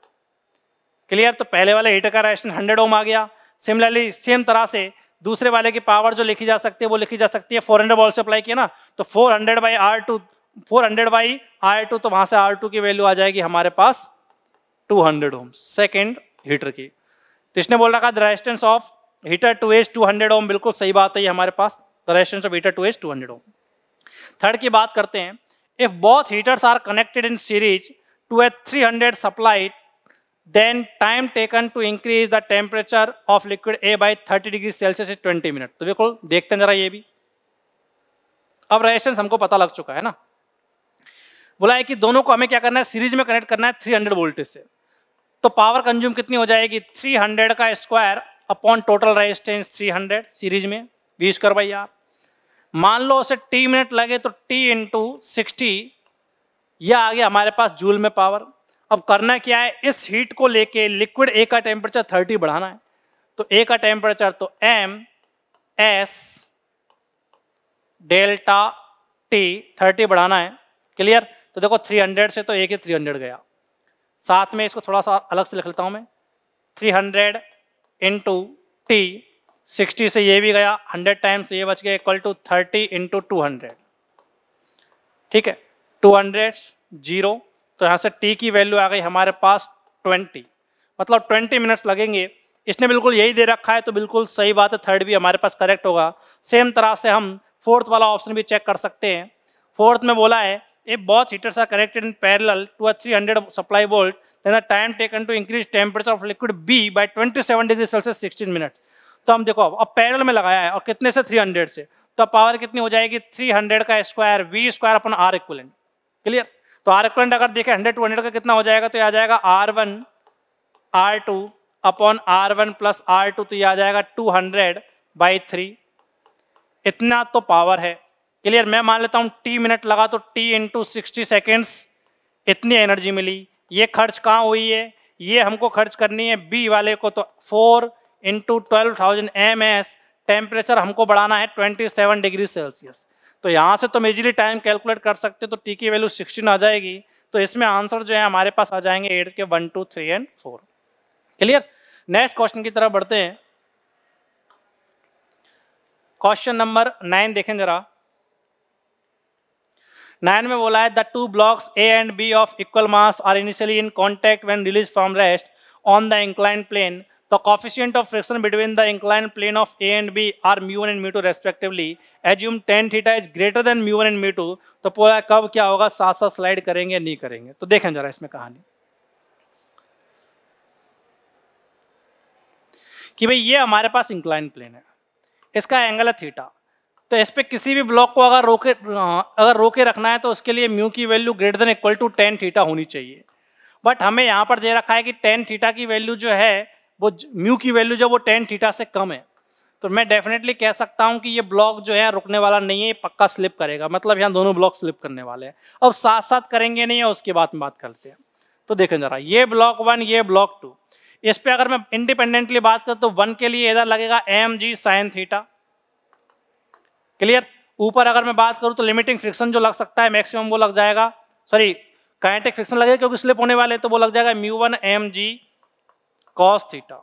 क्लियर तो पहले वाले हीटर का रेजिस्टेंस हंड्रेड ओम आ गया सिमिलरली सेम तरह से दूसरे वाले की पावर जो लिखी जा सकती है वो लिखी जा सकती है फोर हंड्रेड वॉल से अप्लाई किया ना तो four hundred by R two four hundred by R two तो वहां से आर टू की वैल्यू आ जाएगी हमारे पास two hundred ohm second heater की तो इसने बोल रखा the resistance of heater two is two hundred ohm बिल्कुल सही बात है ये हमारे पास the resistance of heater two is two hundred ohm third की बात करते हैं if both heaters are connected in series to a three hundred supply then time taken to increase the temperature of liquid A by 30 degree Celsius is 20 minute तो बिल्कुल देखते हैं जरा ये भी अब रेजिस्टेंस हमको पता लग चुका है ना बोला है कि दोनों को हमें क्या करना है सीरीज में कनेक्ट करना है 300 हंड्रेड वोल्टेज से तो पावर कंज्यूम कितनी हो जाएगी 300 का square upon total resistance 300 series में बीस कर बाई आर मान लो उसे टी मिनट लगे तो टी इंटू सिक्सटी यह आ गया हमारे पास जूल में पावर अब करना क्या है इस हीट को लेके लिक्विड ए का टेम्परेचर 30 बढ़ाना है तो ए का टेम्परेचर तो एम एस डेल्टा टी 30 बढ़ाना है क्लियर तो देखो 300 से तो ए के 300 गया साथ में इसको थोड़ा सा अलग से लिख लेता हूँ मैं 300 हंड्रेड इंटू टी सिक्सटी से ये भी गया 100 टाइम्स ये बच गया इक्वल टू 30 इंटू टू ठीक है 200 जीरो तो यहाँ से टी की वैल्यू आ गई हमारे पास ट्वेंटी मतलब ट्वेंटी मिनट्स लगेंगे इसने बिल्कुल यही दे रखा है तो बिल्कुल सही बात है थर्ड भी हमारे पास करेक्ट होगा सेम तरह से हम फोर्थ वाला ऑप्शन भी चेक कर सकते हैं फोर्थ में बोला है if both heaters are connected in parallel to a 300 supply volt then time taken to increase temperature of liquid B b twenty seven degree Celsius sixteen minute तो हम देखो अब पैरल में लगाया है और कितने से हंड्रेड से तो पावर कितनी हो जाएगी 300 का square V square upon R equivalent clear तो आर इक्वलेंट अगर देखें हंड्रेड टू हंड्रेड का कितना हो जाएगा तो यह आ जाएगा R one R two upon R one plus R two तो यह आ जाएगा टू हंड्रेड बाई थ्री इतना तो पावर है क्लियर मैं मान लेता हूँ टी मिनट लगा तो टी इंटू सिक्सटी सेकेंड्स इतनी एनर्जी मिली ये खर्च कहाँ हुई है ये हमको खर्च करनी है बी वाले को तो four into twelve thousand M S temperature हमको बढ़ाना है ट्वेंटी सेवन डिग्री सेल्सियस तो यहाँ से तुम इजिली टाइम कैलकुलेट कर सकते हो तो टी की वैल्यू सिक्सटीन आ जाएगी तो इसमें आंसर जो है हमारे पास आ जाएंगे एट के one two three and four clear next question की तरफ बढ़ते हैं क्वेश्चन नंबर नाइन देखें जरा नाइन में बोला है the two blocks A and B of equal mass are initially in contact when release from rest on the incline plane The coefficient of friction between the inclined plane of A and B are mu1 and mu2 respectively. Assume tan theta is greater than mu1 and mu2. तो पूरा कब क्या होगा साथ साथ slide करेंगे नहीं करेंगे तो देखें जरा इसमें कहानी कि भाई ये हमारे पास इंक्लाइन प्लेन है इसका एंगल है थीटा तो इस पर किसी भी ब्लॉक को अगर रोके अगर रोके रखना है तो उसके लिए म्यू की value greater than equal to tan theta होनी चाहिए बट हमें यहाँ पर दे रखा है कि टेन थीटा की वैल्यू जो है वो म्यू की वैल्यू जब वो टेन थीटा से कम है तो मैं डेफिनेटली कह सकता हूं कि ये ब्लॉक जो है रुकने वाला नहीं है पक्का स्लिप करेगा मतलब यहाँ दोनों ब्लॉक स्लिप करने वाले हैं अब साथ साथ करेंगे नहीं है उसके बाद में बात करते हैं तो देखें जरा ये ब्लॉक वन ये ब्लॉक टू इस पर अगर मैं इंडिपेंडेंटली बात करूँ तो वन के लिए इधर लगेगा M G sine theta clear ऊपर अगर मैं बात करूँ तो लिमिटिंग फ्रिक्शन जो लग सकता है मैक्सिमम वो लग जाएगा सॉरी काइनेटिक फ्रिक्शन लगेगा क्योंकि स्लिप होने वाले तो वो लग जाएगा mu one M G cos theta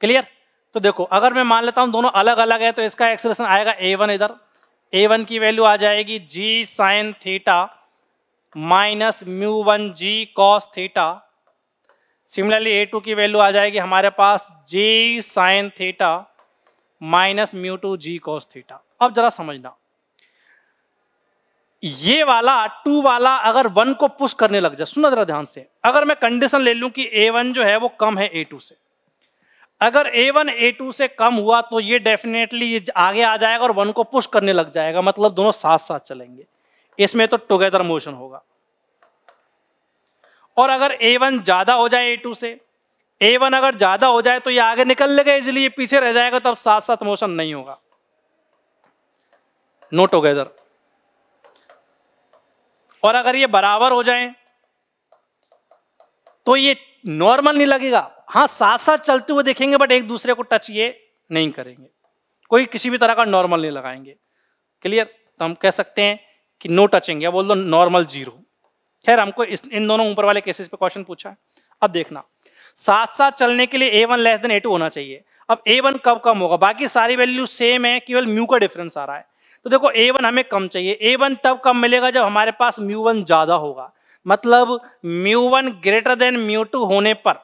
clear तो देखो अगर मैं मान लेता हूं दोनों अलग अलग है तो इसका एक्सप्रेशन आएगा ए वन इधर ए वन की वैल्यू आ जाएगी G sine theta minus mu one G cos theta similarly A two की वैल्यू आ जाएगी हमारे पास G sine theta minus mu two G cos theta अब जरा समझना ये वाला टू वाला अगर वन को पुश करने लग जाए सुना जरा ध्यान से अगर मैं कंडीशन ले लूं कि ए वन जो है वो कम है ए टू से अगर ए वन ए टू से कम हुआ तो ये डेफिनेटली ये आगे आ जाएगा और वन को पुश करने लग जाएगा मतलब दोनों साथ साथ चलेंगे इसमें तो टुगेदर मोशन होगा और अगर ए वन ज्यादा हो जाए ए टू से ए वन अगर ज्यादा हो जाए तो ये आगे निकल लेगा इसलिए पीछे रह जाएगा तो अब साथ साथ मोशन नहीं होगा नो टुगेदर और अगर ये बराबर हो जाएं तो ये नॉर्मल नहीं लगेगा हाँ साथ साथ चलते हुए देखेंगे बट एक दूसरे को टच ये नहीं करेंगे कोई किसी भी तरह का नॉर्मल नहीं लगाएंगे क्लियर तो हम कह सकते हैं कि नो टचिंग या बोल दो नॉर्मल जीरो खैर हमको इस इन दोनों ऊपर वाले केसेस पे क्वेश्चन पूछा है अब देखना साथ साथ चलने के लिए A one less than A two होना चाहिए अब ए वन कब कम होगा बाकी सारी वैल्यू सेम है केवल म्यू का डिफरेंस आ रहा है तो देखो ए वन हमें कम चाहिए ए वन तब कम मिलेगा जब हमारे पास म्यू वन ज़्यादा होगा मतलब mu one greater than mu two होने पर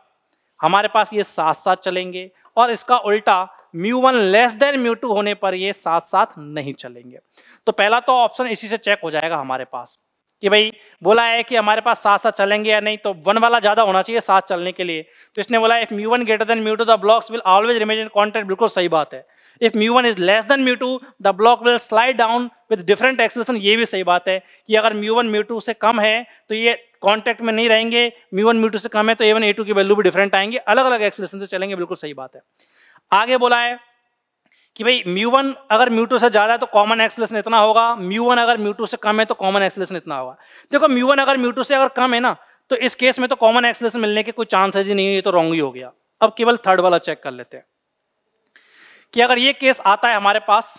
हमारे पास ये साथ साथ चलेंगे और इसका उल्टा mu one less than mu two होने पर ये साथ साथ नहीं चलेंगे तो पहला तो ऑप्शन इसी से चेक हो जाएगा हमारे पास कि भाई बोला है कि हमारे पास साथ साथ चलेंगे या नहीं तो वन वाला ज़्यादा होना चाहिए साथ चलने के लिए तो इसने बोला if mu one greater than mu two the blocks will always remain in contact बिल्कुल सही बात है if mu one is less than mu two the block will slide down with different acceleration ये भी सही बात है कि अगर म्यू वन म्यू टू से कम है तो ये कॉन्टैक्ट में नहीं रहेंगे म्यू वन म्यू टू से कम है तो ए वन ए टू की वैल्यू भी डिफरेंट आएंगे अलग अलग एक्सलेशन से चलेंगे बिल्कुल सही बात है आगे बोला है कि भाई म्यू वन अगर म्यू टू से ज्यादा है तो कॉमन एक्सलेशन इतना होगा म्यू वन अगर म्यू टू से कम है तो कॉमन एक्सलेशन इतना होगा देखो म्यू वन अगर म्यू टू से अगर कम है ना तो इस केस में तो कॉमन एक्सलेशन मिलने के कोई चांसेज ही नहीं है ये तो रॉन्ग ही हो गया अब केवल थर्ड वाला चेक कर लेते हैं कि अगर ये केस आता है हमारे पास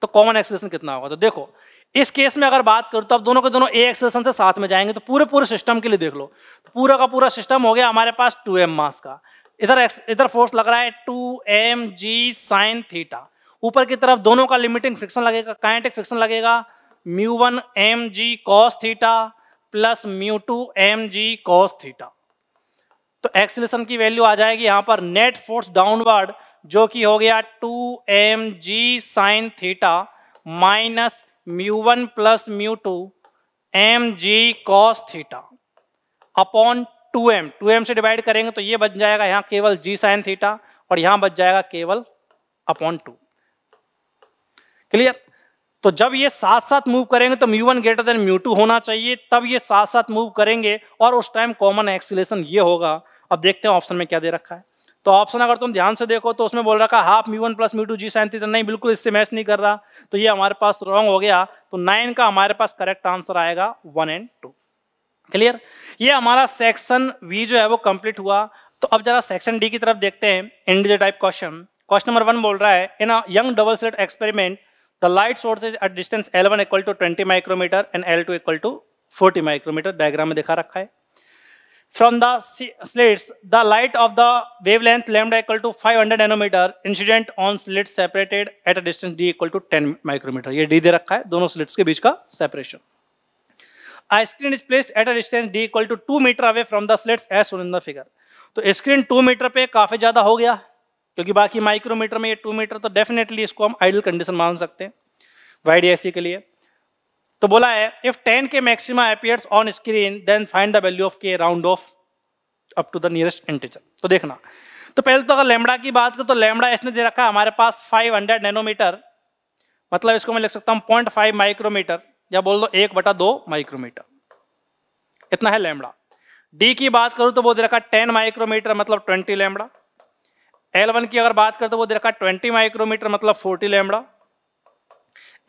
तो कॉमन एक्सेलेशन कितना होगा तो देखो इस केस में अगर बात करूं तो अब दोनों के दोनों ए एक्सेलेशन से साथ में जाएंगे तो पूरे पूरे सिस्टम के लिए देख लो तो पूरा का पूरा सिस्टम हो गया हमारे पास टू एम मास का इधर इधर फोर्स लग रहा है two M G sine theta ऊपर की तरफ दोनों का लिमिटिंग फ्रिक्शन लगेगा काइनेटिक फ्रिक्शन लगेगा mu one M G cos theta plus mu two M G cos theta तो एक्सेलेशन की वैल्यू आ जाएगी यहां पर नेट फोर्स डाउनवर्ड जो कि हो गया two M G sine theta minus mu one plus mu two M G cos theta upon two M two M से डिवाइड करेंगे तो ये बच जाएगा यहाँ केवल जी साइन थीटा और यहाँ बच जाएगा केवल अपॉन टू क्लियर तो जब ये साथ साथ मूव करेंगे तो mu one greater than mu two होना चाहिए तब ये साथ साथ मूव करेंगे और उस टाइम कॉमन एक्सीलेशन ये होगा अब देखते हैं ऑप्शन में क्या दे रखा है तो ऑप्शन अगर तुम ध्यान से देखो तो उसमें बोल रखा half mu one plus mu two G sine theta नहीं बिल्कुल इससे मैच नहीं कर रहा तो ये हमारे पास रॉन्ग हो गया तो नाइन का हमारे पास करेक्ट आंसर आएगा वन एंड टू क्लियर ये हमारा सेक्शन वी जो है वो कंप्लीट हुआ तो अब जरा सेक्शन डी की तरफ देखते हैं integer type question question number one बोल रहा है in Young double slit experiment the light source is at distance L one equal to twenty micrometer and L two equal to forty micrometer diagram में दिखा रखा है from the slits, the light of the wavelength lambda equal to 500 nanometer incident on slit separated at a distance d equal to 10 micrometer. ye d de rakha hai dono slits ke beech ka separation. A screen is placed at a distance d equal to 2 meter away from the slits as shown in the figure. to screen 2 meter pe kafi zyada ho gaya kyunki baaki micrometer mein ye 2 meter to definitely isko hum ideal condition maan sakte hain ydsc ke liye तो बोला है if ten K maxima appears on screen then find the value of K round off up to the nearest integer तो देखना तो पहले तो अगर lambda की बात करो तो लेमड़ा इसने दे रखा हमारे पास 500 नैनोमीटर मतलब इसको मैं लिख सकता हूँ पॉइंट फाइव माइक्रोमीटर या बोल दो एक बटा दो माइक्रोमीटर इतना है लेमड़ा डी की बात करूँ तो वो दे रखा टेन माइक्रोमीटर मतलब ट्वेंटी लेमड़ा एल वन की अगर बात करें तो वो दे रखा ट्वेंटी माइक्रोमीटर मतलब फोर्टी लेमड़ा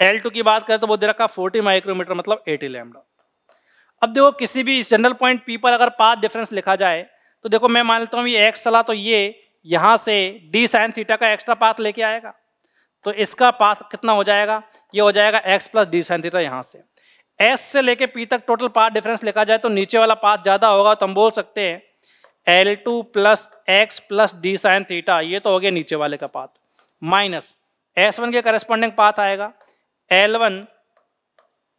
एल टू की बात करें तो वो दे रखा फोर्टी माइक्रोमीटर मतलब एटी लैमडा अब देखो किसी भी जनरल पॉइंट पी पर अगर पाथ डिफरेंस लिखा जाए तो देखो मैं मान लेता हूँ ये एक्स चला तो ये यहाँ से डी साइन थीटा का एक्स्ट्रा पाथ लेके आएगा तो इसका पाथ कितना हो जाएगा ये हो जाएगा X plus D sine theta यहाँ से एस से लेके पी तक टोटल पाथ डिफरेंस लिखा जाए तो नीचे वाला पाथ ज़्यादा होगा तो हम बोल सकते हैं L two plus X plus D sine theta ये तो हो गया नीचे वाले का पाथ माइनस एस वन के करस्पॉन्डिंग पाथ आएगा L one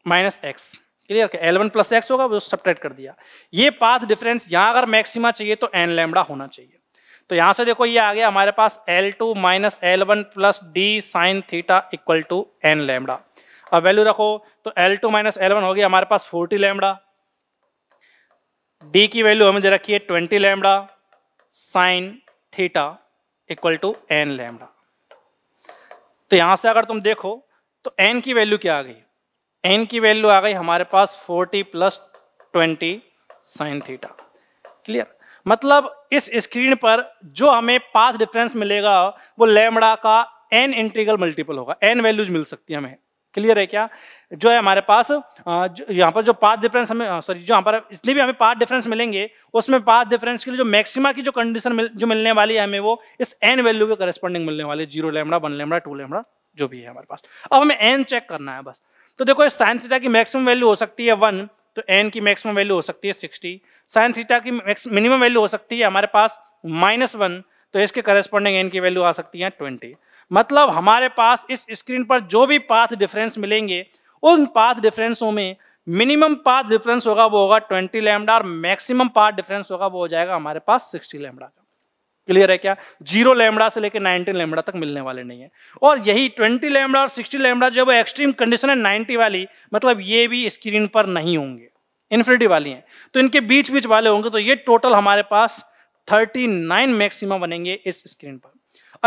minus X clear क्या एल वन प्लस एक्स होगा वो सपरेट कर दिया ये पाथ डिफरेंस यहाँ अगर मैक्सिमा चाहिए तो एन लेमड़ा होना चाहिए तो यहाँ से देखो ये आ गया हमारे पास L two minus L one plus D sine theta equal to N lambda अब वैल्यू रखो तो L two minus L one हो गया हमारे पास फोर्टी लेमड़ा डी की वैल्यू हमें दे रखी है twenty lambda sine theta equal to N lambda तो यहाँ से अगर तुम देखो तो एन की वैल्यू क्या आ गई एन की वैल्यू आ गई हमारे पास forty plus twenty sine theta clear मतलब इस स्क्रीन पर जो हमें पाथ डिफरेंस मिलेगा वो लेमड़ा का एन इंटीग्रल मल्टीपल होगा एन वैल्यूज मिल सकती है हमें क्लियर है क्या जो है हमारे पास यहाँ पर जो पाथ डिफरेंस हमें सॉरी जो यहाँ पर जितने भी हमें पाथ डिफरेंस मिलेंगे उसमें पाथ डिफरेंस के लिए जो मैक्सिमा की जो कंडीशन मिल, जो मिलने वाली है हमें वो इस एन वैल्यू के करस्पॉन्डिंग मिलने वाली है zero lambda one lambda two lambda जो भी है हमारे पास अब हमें एन चेक करना है बस तो देखो साइन थीटा की मैक्सिमम वैल्यू हो सकती है वन तो एन की मैक्सिमम वैल्यू हो सकती है सिक्सटी साइन थीटा की मिनिमम वैल्यू हो सकती है हमारे पास माइनस वन तो इसके करस्पॉन्डिंग एन की वैल्यू आ सकती है ट्वेंटी मतलब हमारे पास इस स्क्रीन पर जो भी पाथ डिफरेंस मिलेंगे उन पाथ डिफरेंसों में मिनिमम पाथ डिफरेंस होगा वो होगा ट्वेंटी लेमडा और मैक्सिमम पाथ डिफरेंस होगा वो हो जाएगा हमारे पास सिक्सटी लेमडा का क्लियर है क्या जीरो लेमड़ा से लेकर नाइनटीन लेमड़ा तक मिलने वाले नहीं है और यही ट्वेंटी लेमड़ा और सिक्सटी लेमड़ा जब एक्सट्रीम कंडीशन है नाइनटी वाली मतलब ये भी स्क्रीन पर नहीं होंगे इन्फिनिटी वाली हैं तो इनके बीच बीच वाले होंगे तो ये टोटल हमारे पास 39 मैक्सिमम बनेंगे इस स्क्रीन पर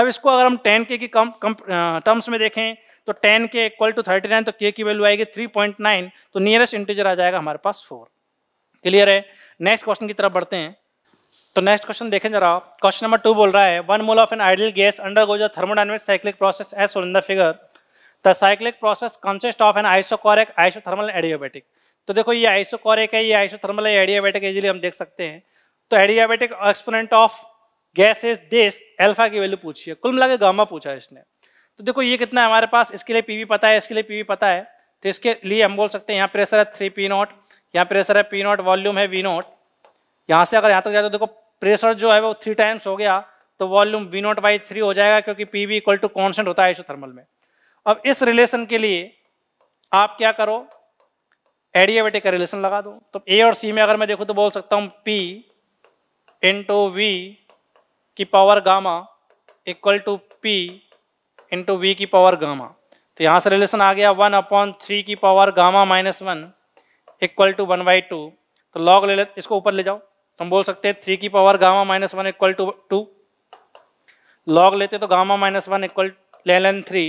अब इसको अगर हम 10 के की कम कम टर्म्स में देखें तो 10 के इक्वल टू 39 तो के की वैल्यू आएगी 3.9 तो नियरेस्ट इंटीजर आ जाएगा हमारे पास 4 क्लियर है नेक्स्ट क्वेश्चन की तरफ बढ़ते हैं तो नेक्स्ट क्वेश्चन देखें जरा क्वेश्चन नंबर टू बोल रहा है one mole of an ideal gas undergoes thermodynamic cyclic process as shown the figure the cyclic process consist of an isochoric isothermal adiabatic तो देखो ये आइसोकॉरिक है ये आइसोथर्मल है एडियाबेटिक इजिली हम देख सकते हैं तो adiabatic exponent of gas is this alpha की वैल्यू पूछी है कुल मिला के गामा पूछा है इसने तो देखो ये कितना है हमारे पास इसके लिए पीवी पता है इसके लिए पीवी पता है तो इसके लिए हम बोल सकते हैं यहाँ प्रेशर है थ्री पी नॉट यहाँ प्रेशर है पी नॉट वॉल्यूम है वी नॉट यहाँ से अगर यहाँ तक जाए तो देखो प्रेशर जो है वो थ्री टाइम्स हो गया तो volume V naught by three हो जाएगा क्योंकि P V equal to constant होता है आइसोथर्मल में अब इस रिलेशन के लिए आप क्या करो एडियाबेटिक का रिलेशन लगा दो तो ए और सी में अगर मैं देखूँ तो बोल सकता हूँ पी इंटू वी की power gamma equal to P into V की पावर गामा तो यहाँ से रिलेशन आ गया वन अपॉन थ्री की power gamma minus one equal to one by two तो लॉग ले ले इसको ऊपर ले जाओ तो हम बोल सकते हैं थ्री की power gamma minus one equal to two log लेते तो gamma minus one equal L N three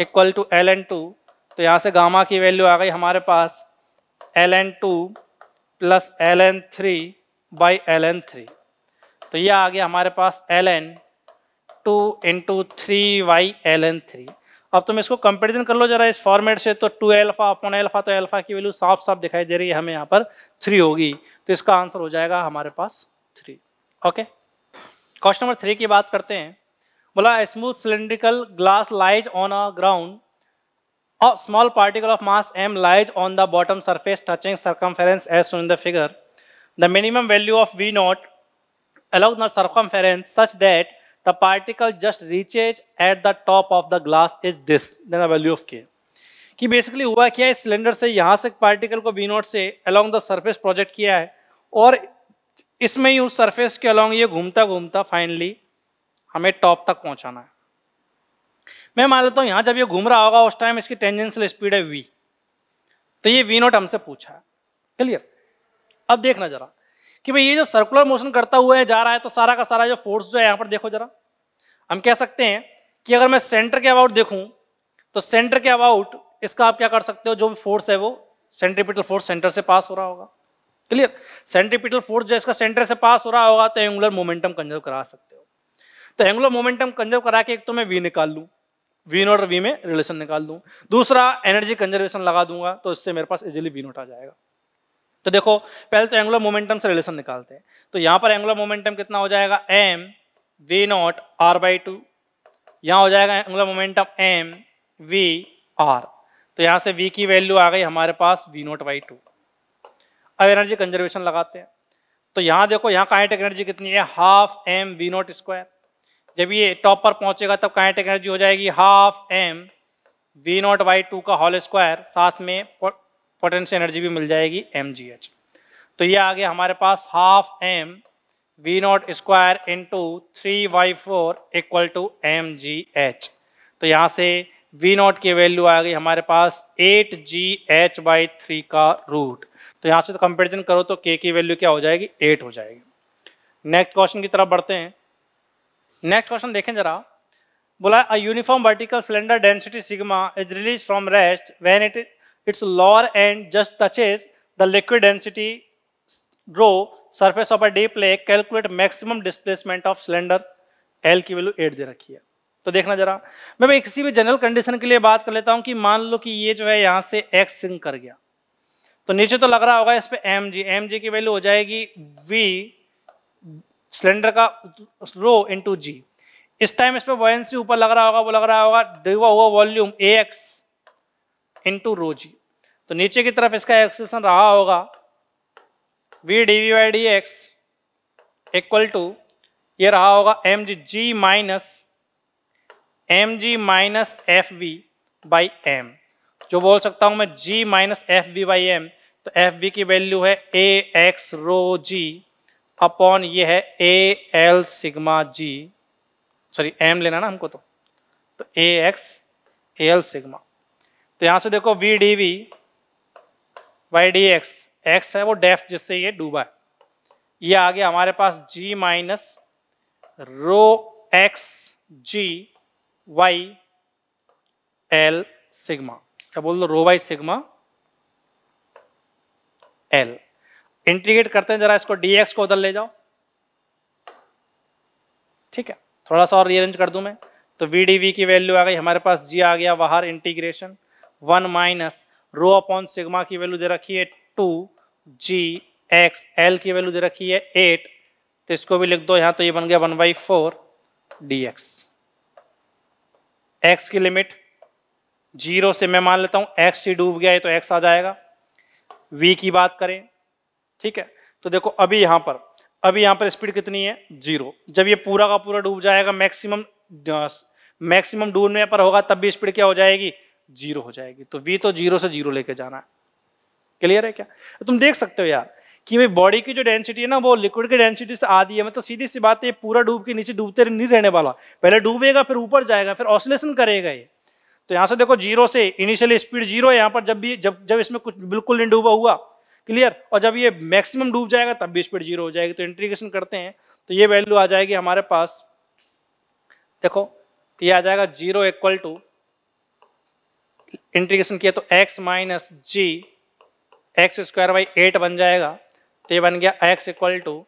equal to L N two तो यहाँ से गामा की वैल्यू आ गई हमारे पास L N two plus L N three by L N three तो ये आ गया हमारे पास L N two into three by L N three अब तुम इसको कंपेरिजन कर लो जरा इस फॉर्मेट से तो टू एल्फा अपन एल्फा तो एल्फा की वैल्यू साफ साफ दिखाई दे रही है हमें यहाँ पर थ्री होगी तो इसका आंसर हो जाएगा हमारे पास three okay question number three की बात करते हैं बोला smooth cylindrical glass lies on a ground और small particle of mass M lies on the bottom surface touching circumference as shown the figure the minimum value of V naught अलाउ the circumference such that the particle just reaches at the top of the glass is this value of K कि basically हुआ क्या है cylinder से यहाँ से particle को V naught से अलॉन्ग द सर्फेस प्रोजेक्ट किया है और इसमें ही उस सरफेस के अलॉन्ग ये घूमता घूमता फाइनली हमें टॉप तक पहुंचाना है मैं मान लेता हूँ यहाँ जब ये घूम रहा होगा उस टाइम इसकी टेंजेंशियल स्पीड है वी तो ये वी नोट हमसे पूछा है क्लियर अब देखना जरा कि भाई ये जब सर्कुलर मोशन करता हुआ है जा रहा है तो सारा का सारा जो फोर्स जो है यहाँ पर देखो जरा हम कह सकते हैं कि अगर मैं सेंटर के अबाउट देखूँ तो सेंटर के अबाउट इसका आप क्या कर सकते हो जो भी फोर्स है वो सेंट्रीपिटल फोर्स सेंटर से पास हो रहा होगा क्लियर सेंट्रीपिटल फोर्स जो इसका सेंटर से पास हो रहा होगा तो एंगुलर मोमेंटम कंजर्व करा सकते हो तो एंगुलर मोमेंटम कंजर्व करा के एक तो मैं वी निकाल लूँ वी नोट और वी में रिलेशन निकाल दूँ दूसरा एनर्जी कंजर्वेशन लगा दूंगा तो इससे मेरे पास इजिली वी नोट आ जाएगा तो देखो पहले तो एंगुलर मोमेंटम से रिलेशन निकालते हैं तो यहाँ पर एंगुलर मोमेंटम कितना हो जाएगा M V naught R by two यहाँ हो जाएगा angular momentum M V R तो यहाँ से वी की वैल्यू आ गई हमारे पास वी नॉट बाई टू अब एनर्जी कंजर्वेशन लगाते हैं तो यहाँ देखो यहाँ काइनेटिक एनर्जी कितनी है half M V naught square जब ये टॉप पर पहुंचेगा तब काइनेटिक एनर्जी हो जाएगी half M V naught by two का होल स्क्वायर साथ में पोटेंशियल एनर्जी भी मिल जाएगी एम जी एच तो ये आ गया हमारे पास half M V naught square into three by four equal to M G H तो यहाँ से वी नॉट की वैल्यू आ गई हमारे पास eight G H by three का रूट तो यहाँ से तो कंपेरिजन करो तो के की वैल्यू क्या हो जाएगी एट हो जाएगी नेक्स्ट क्वेश्चन की तरफ बढ़ते हैं नेक्स्ट क्वेश्चन देखें जरा बोला a uniform vertical cylinder density sigma is release from rest when it it's lower end just touches the liquid density rho surface of a deep lake calculate maximum displacement of cylinder L की value eight दे रखी है तो देखना जरा मैं किसी भी जनरल कंडीशन के लिए बात कर लेता हूँ कि मान लो कि ये जो है यहाँ से एक्स सिंक कर गया तो नीचे तो लग रहा होगा इस पर एम जी एम जी की वैल्यू हो जाएगी वी सिलेंडर का रो इंटू जी इस टाइम इस पर वॉयसी ऊपर लग रहा होगा वो लग रहा होगा डिवा हुआ volume A X into rho G तो नीचे की तरफ इसका एक्सेशन रहा होगा V D V Y D X equal to ये रहा होगा M G G minus M G minus F V by M जो बोल सकता हूँ मैं G minus F V by M तो एफ बी की वैल्यू है A X rho G upon ये है A L sigma G sorry M लेना ना हमको तो तो A X A L sigma तो यहाँ से देखो V D V Y D X X है वो डेफ जिससे ये डूबा है ये आ गया हमारे पास G minus rho X G Y L sigma क्या बोल दो rho Y sigma L integrate करते हैं जरा इसको डीएक्स को उधर ले जाओ ठीक है थोड़ा सा और रीअरेंज कर दूं मैं तो वी डी वी की वैल्यू आ गई हमारे पास जी आ गया बाहर integration one minus rho upon sigma की वैल्यू दे रखी है टू जी एक्स एल की वैल्यू दे रखी है एट तो इसको भी लिख दो यहां तो ये बन गया one by four D X X की लिमिट जीरो से मैं मान लेता हूं एक्स ही डूब गया है तो एक्स आ जाएगा v की बात करें ठीक है तो देखो अभी यहां पर अभी यहां पर स्पीड कितनी है जीरो जब ये पूरा का पूरा डूब जाएगा मैक्सिमम मैक्सिमम डूबने पर होगा तब भी स्पीड क्या हो जाएगी जीरो हो जाएगी तो वी तो जीरो से जीरो लेके जाना है क्लियर है क्या तुम देख सकते हो यार कि भाई बॉडी की जो डेंसिटी है ना वो लिक्विड की डेंसिटी से आधी है मतलब सीधी सी बात है पूरा डूब के नीचे डूबते नहीं रहने वाला पहले डूबेगा फिर ऊपर जाएगा फिर ऑसलेशन करेगा ये तो यहाँ से देखो जीरो से इनिशियल स्पीड जीरो है यहाँ पर जब भी जब जब इसमें कुछ बिल्कुल नहीं डूबा हुआ क्लियर और जब ये मैक्सिमम डूब जाएगा तब भी स्पीड जीरो हो जाएगी तो इंट्रीग्रेशन करते हैं तो ये वैल्यू आ जाएगी हमारे पास देखो तो ये आ जाएगा जीरो इक्वल टू इंट्रीग्रेशन किया तो X minus G X square by eight बन जाएगा तो ये बन गया एक्स इक्वल टू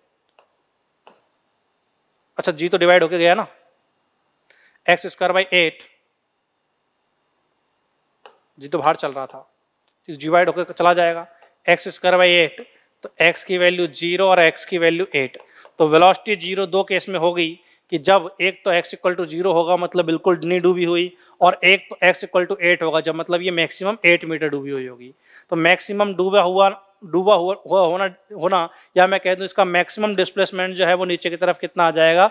अच्छा जी तो डिवाइड होके गया ना एक्स स्क्वायर बाई एट बाहर चल रहा था डिवाइड तो होकर चला जाएगा एक्स स्क्वायर बाई एट तो एक्स की वैल्यू जीरो और एक्स की वैल्यू एट तो वेलोसिटी जीरो दो केस में हो गई कि जब एक तो एक्स इक्वल टू जीरो होगा मतलब बिल्कुल नहीं डूबी हुई और एक तो एक्स इक्वल टू एट होगा जब मतलब ये मैक्सिमम एट मीटर डूबी हुई होगी तो मैक्सिमम डूबा हुआ डूबा हुआ, हुआ होना होना या मैं कह दूँ इसका मैक्सिमम डिस्प्लेसमेंट जो है वो नीचे की तरफ कितना आ जाएगा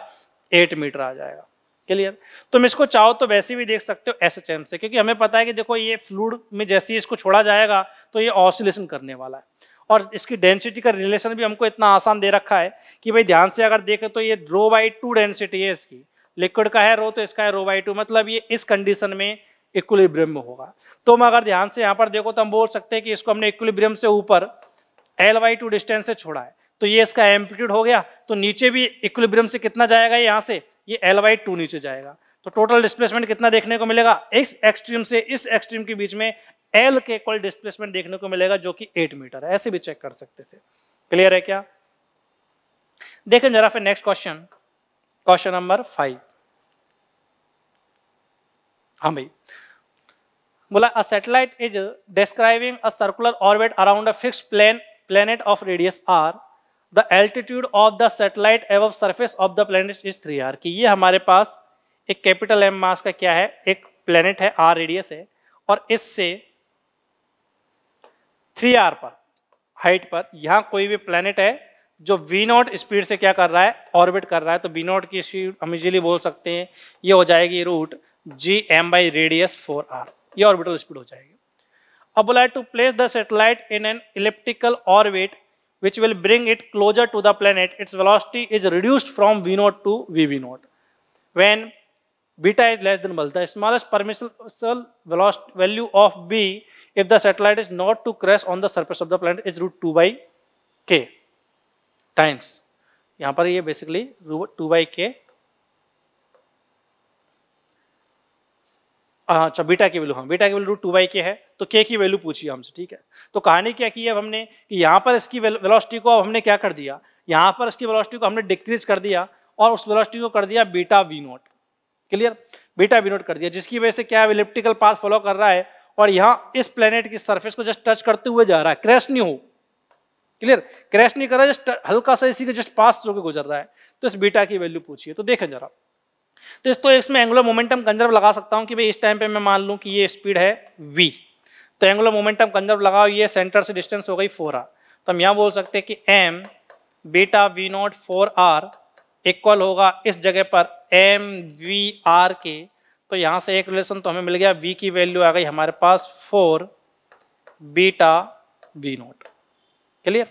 एट मीटर आ जाएगा क्लियर तुम इसको चाहो तो वैसे भी देख सकते हो एस से क्योंकि हमें पता है कि देखो ये फ्लूड में जैसे ही इसको छोड़ा जाएगा तो ये ऑसिलेशन करने वाला है और इसकी डेंसिटी का रिलेशन भी हमको इतना आसान दे रखा है कि भाई ध्यान से अगर देखें तो ये रो बाई टू डेंसिटी है इसकी लिक्विड का है रो तो इसका है रो बाई टू मतलब ये इस कंडीशन में इक्विलिब्रियम में होगा तो हम अगर ध्यान से यहाँ पर देखो तो हम बोल सकते हैं कि इसको हमने इक्विलिब्रियम से ऊपर एल बाई टू डिस्टेंस से छोड़ा है तो ये इसका एम्पलीट्यूड हो गया तो नीचे भी इक्विलिब्रियम से कितना जाएगा यहाँ से ये एल वाई टू नीचे जाएगा तो टोटल डिस्प्लेसमेंट कितना देखने को मिलेगा इस एक्सट्रीम से इस एक्सट्रीम के बीच में एल के इक्वल डिस्प्लेसमेंट देखने को मिलेगा जो कि एट मीटर है ऐसे भी चेक कर सकते थे क्लियर है क्या देखें जरा फिर next question question number five हाँ भाई बोला a satellite is describing a circular orbit around a fix plane planet of radius R the altitude of the satellite above surface of the planet is three R कि ये हमारे पास एक capital M mass का क्या है एक planet है are radius है और इससे थ्री आर पर हाइट पर यहाँ कोई भी प्लेनेट है जो वी नॉट स्पीड से क्या कर रहा है ऑर्बिट कर रहा है तो वी नॉट की स्पीड हम इजीली बोल सकते हैं ये हो जाएगी root G M by radius four R ये ऑर्बिटल स्पीड हो जाएगी अब बोला to place the satellite in an elliptical orbit which will bring it closer to the planet, its velocity is reduced from V0 to VV0. When beta is less than 1, the smallest permissible velocity value of B, if the satellite is not to crash on the surface of the planet, is root 2 by k times. Here, basically, root 2 by k. हाँ, अच्छा beta की value हाँ beta की value two by के है तो के की वैल्यू पूछी हमसे ठीक है तो कहानी क्या की अब हमने कि यहाँ पर इसकी वेलोसिटी को अब हमने क्या कर दिया यहाँ पर इसकी वेलोसिटी को हमने डिक्रीज कर दिया और उस वेलोसिटी को कर दिया beta V naught clear beta V naught कर दिया जिसकी वजह से क्या है इलिप्टिकल पाथ फॉलो कर रहा है और यहाँ इस प्लेनेट की सर्फेस को जस्ट टच करते हुए जा रहा है क्रैश नहीं हो क्लियर क्रैश नहीं कर रहा जस्ट हल्का सा इसी के जस्ट पास जो गुजर रहा है तो इस बीटा की वैल्यू पूछिए तो देखें जरा तो इसको इसमें एंगुलर मोमेंटम कंजर्व लगा सकता हूँ कि भाई इस टाइम पे मैं मान लूँ कि ये स्पीड है v तो एंगुलर मोमेंटम कंजर्व लगाओ ये सेंटर से डिस्टेंस हो गई फोर आर तो हम यहाँ बोल सकते हैं कि m beta v naught four R equal होगा इस जगह पर एम वी आर के तो यहाँ से एक रिलेशन तो हमें मिल गया वी की वैल्यू आ गई हमारे पास four beta V naught clear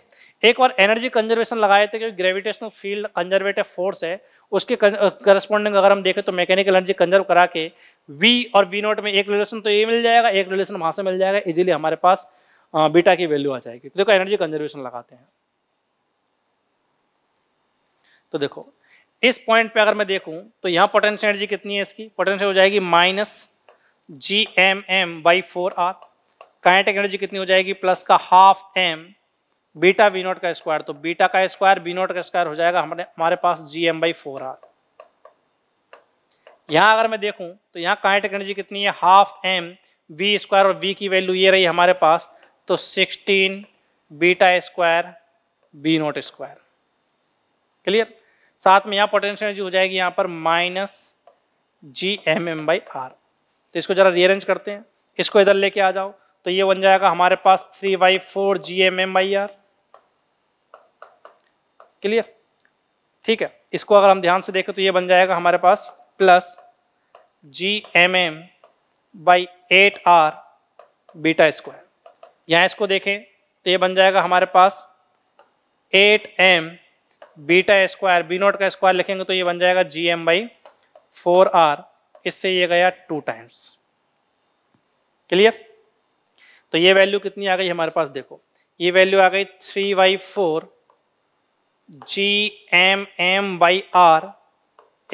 एक बार एनर्जी कंजर्वेशन लगाए थे क्योंकि ग्रेविटेशनल फील्ड कंजर्वेटिव फोर्स है उसके करस्पॉन्डिंग अगर हम देखें तो मैकेनिकल एनर्जी कंजर्व करा के वी और वी नोट में एक रिलेशन तो ये मिल जाएगा एक रिलेशन वहाँ से मिल जाएगा इजीली हमारे पास बीटा की वैल्यू आ जाएगी तो देखो एनर्जी कंजर्वेशन लगाते हैं तो देखो इस पॉइंट पे अगर मैं देखूँ तो यहाँ पोटेंशियल एनर्जी कितनी है इसकी पोटेंशियल हो जाएगी minus G M M by four R kinetic energy कितनी हो जाएगी प्लस का half M beta V naught का स्क्वायर तो बीटा का स्क्वायर बी नोट का स्क्वायर हो जाएगा हमारे हमारे पास G M by four R यहाँ अगर मैं देखूं तो यहाँ काइनेटिक एनर्जी कितनी है हाफ एम वी स्क्वायर और वी की वैल्यू ये रही हमारे पास तो sixteen beta square B naught square clear साथ में यहाँ पोटेंशियल एनर्जी हो जाएगी यहाँ पर minus G M M by R तो इसको जरा रीअरेंज करते हैं इसको इधर लेके आ जाओ तो ये बन जाएगा हमारे पास three by four G M M by R clear ठीक है इसको अगर हम ध्यान से देखें तो ये बन जाएगा हमारे पास plus G M M by eight R beta square यहाँ इसको देखें तो ये बन जाएगा हमारे पास eight M beta square B naught का स्क्वायर लिखेंगे तो ये बन जाएगा G M by four R इससे ये गया टू टाइम्स क्लियर तो ये वैल्यू कितनी आ गई हमारे पास देखो ये वैल्यू आ गई three by four G M M by R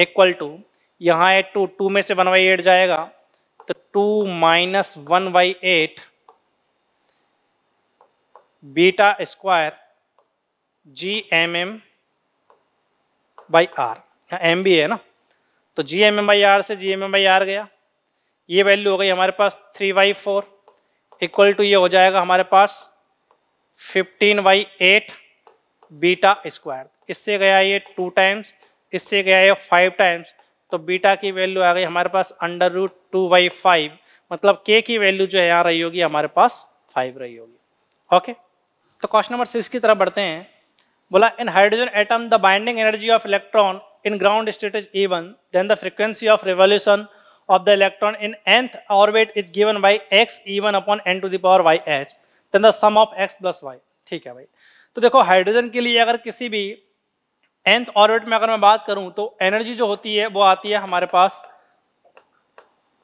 equal to यहाँ है टू टू में से वन बाई एट जाएगा तो two minus one by eight beta square G M M by R यहाँ एम बी है ना तो G M M by R से G M M by R गया ये वैल्यू हो गई हमारे पास three by four equal to ये हो जाएगा हमारे पास fifteen by eight beta square इससे गया ये टू टाइम्स इससे गया ये फाइव टाइम्स तो बीटा की वैल्यू आ गई हमारे पास under root two by five मतलब के की वैल्यू जो है यहाँ रही होगी हमारे पास फाइव रही होगी ओके तो क्वेश्चन नंबर सिक्स की तरफ बढ़ते हैं बोला in hydrogen atom the binding energy of electron in ground state is E one then the frequency of revolution of the electron in nth orbit is given by X E one upon N to the power Y H then the sum of X plus Y ठीक है भाई तो देखो hydrogen के लिए अगर किसी भी एंथ ऑर्बिट में अगर मैं बात करूं तो एनर्जी जो होती है वो आती है हमारे पास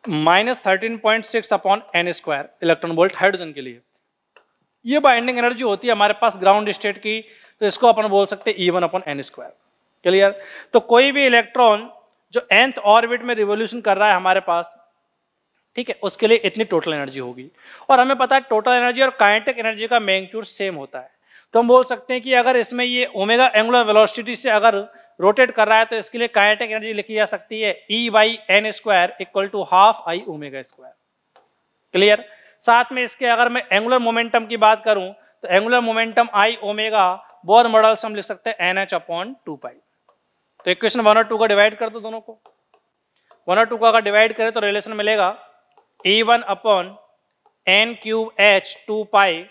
minus thirteen point six upon N square electron volt hydrogen के लिए ये बाइंडिंग एनर्जी होती है हमारे पास ग्राउंड स्टेट की तो इसको अपन बोल सकते हैं E one upon N square clear तो कोई भी इलेक्ट्रॉन जो एंथ ऑर्बिट में रिवोल्यूशन कर रहा है हमारे पास ठीक है उसके लिए इतनी टोटल एनर्जी होगी और हमें पता है टोटल एनर्जी और काइनेटिक एनर्जी का मैग्नीट्यूड सेम होता है तो हम बोल सकते हैं कि अगर इसमें ये ओमेगा एंगुलर वेलोसिटी से अगर रोटेट कर रहा है तो इसके लिए काइनेटिक एनर्जी लिखी जा सकती है E by N square equal to half I omega square clear साथ में इसके अगर मैं एंगुलर मोमेंटम की बात करूं तो angular momentum I omega Bohr model से हम लिख सकते हैं N H upon two pi तो इक्वेशन वन और टू का डिवाइड कर दो दोनों को वन और टू का अगर डिवाइड करें तो रिलेशन मिलेगा E one upon N cube H two pi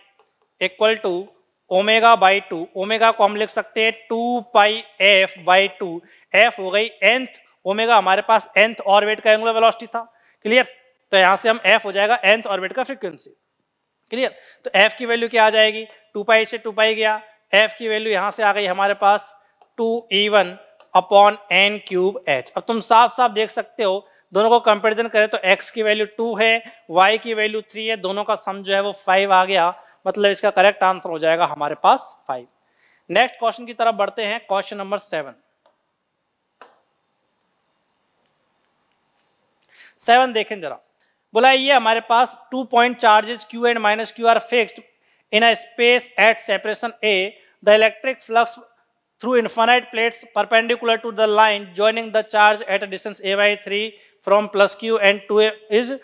equal to omega by two omega को हम लिख सकते हैं two pi F by two F हो गई एंथ ओमेगा हमारे पास एंथ ऑर्बिट का एंगुलर वेलोसिटी था क्लियर तो यहां से हम एफ हो जाएगा एंथ ऑर्बिट का फ्रीक्वेंसी क्लियर तो एफ की वैल्यू क्या आ जाएगी टू पाई से टू पाई गया एफ की वैल्यू यहां से आ गई हमारे पास two E one upon N cube H अब तुम साफ साफ देख सकते हो दोनों को कंपेरिजन करें तो एक्स की वैल्यू टू है वाई की वैल्यू थ्री है दोनों का सम जो है वो फाइव आ गया मतलब इसका करेक्ट आंसर हो जाएगा हमारे पास फाइव नेक्स्ट क्वेश्चन की तरफ बढ़ते हैं क्वेश्चन नंबर सेवन सेवन देखें जरा बोला ये हमारे पास two point charges Q and minus Q are fix in space at separation A the electric flux through infinite plates perpendicular to the line joining the charge at a distance A by three from plus Q and two is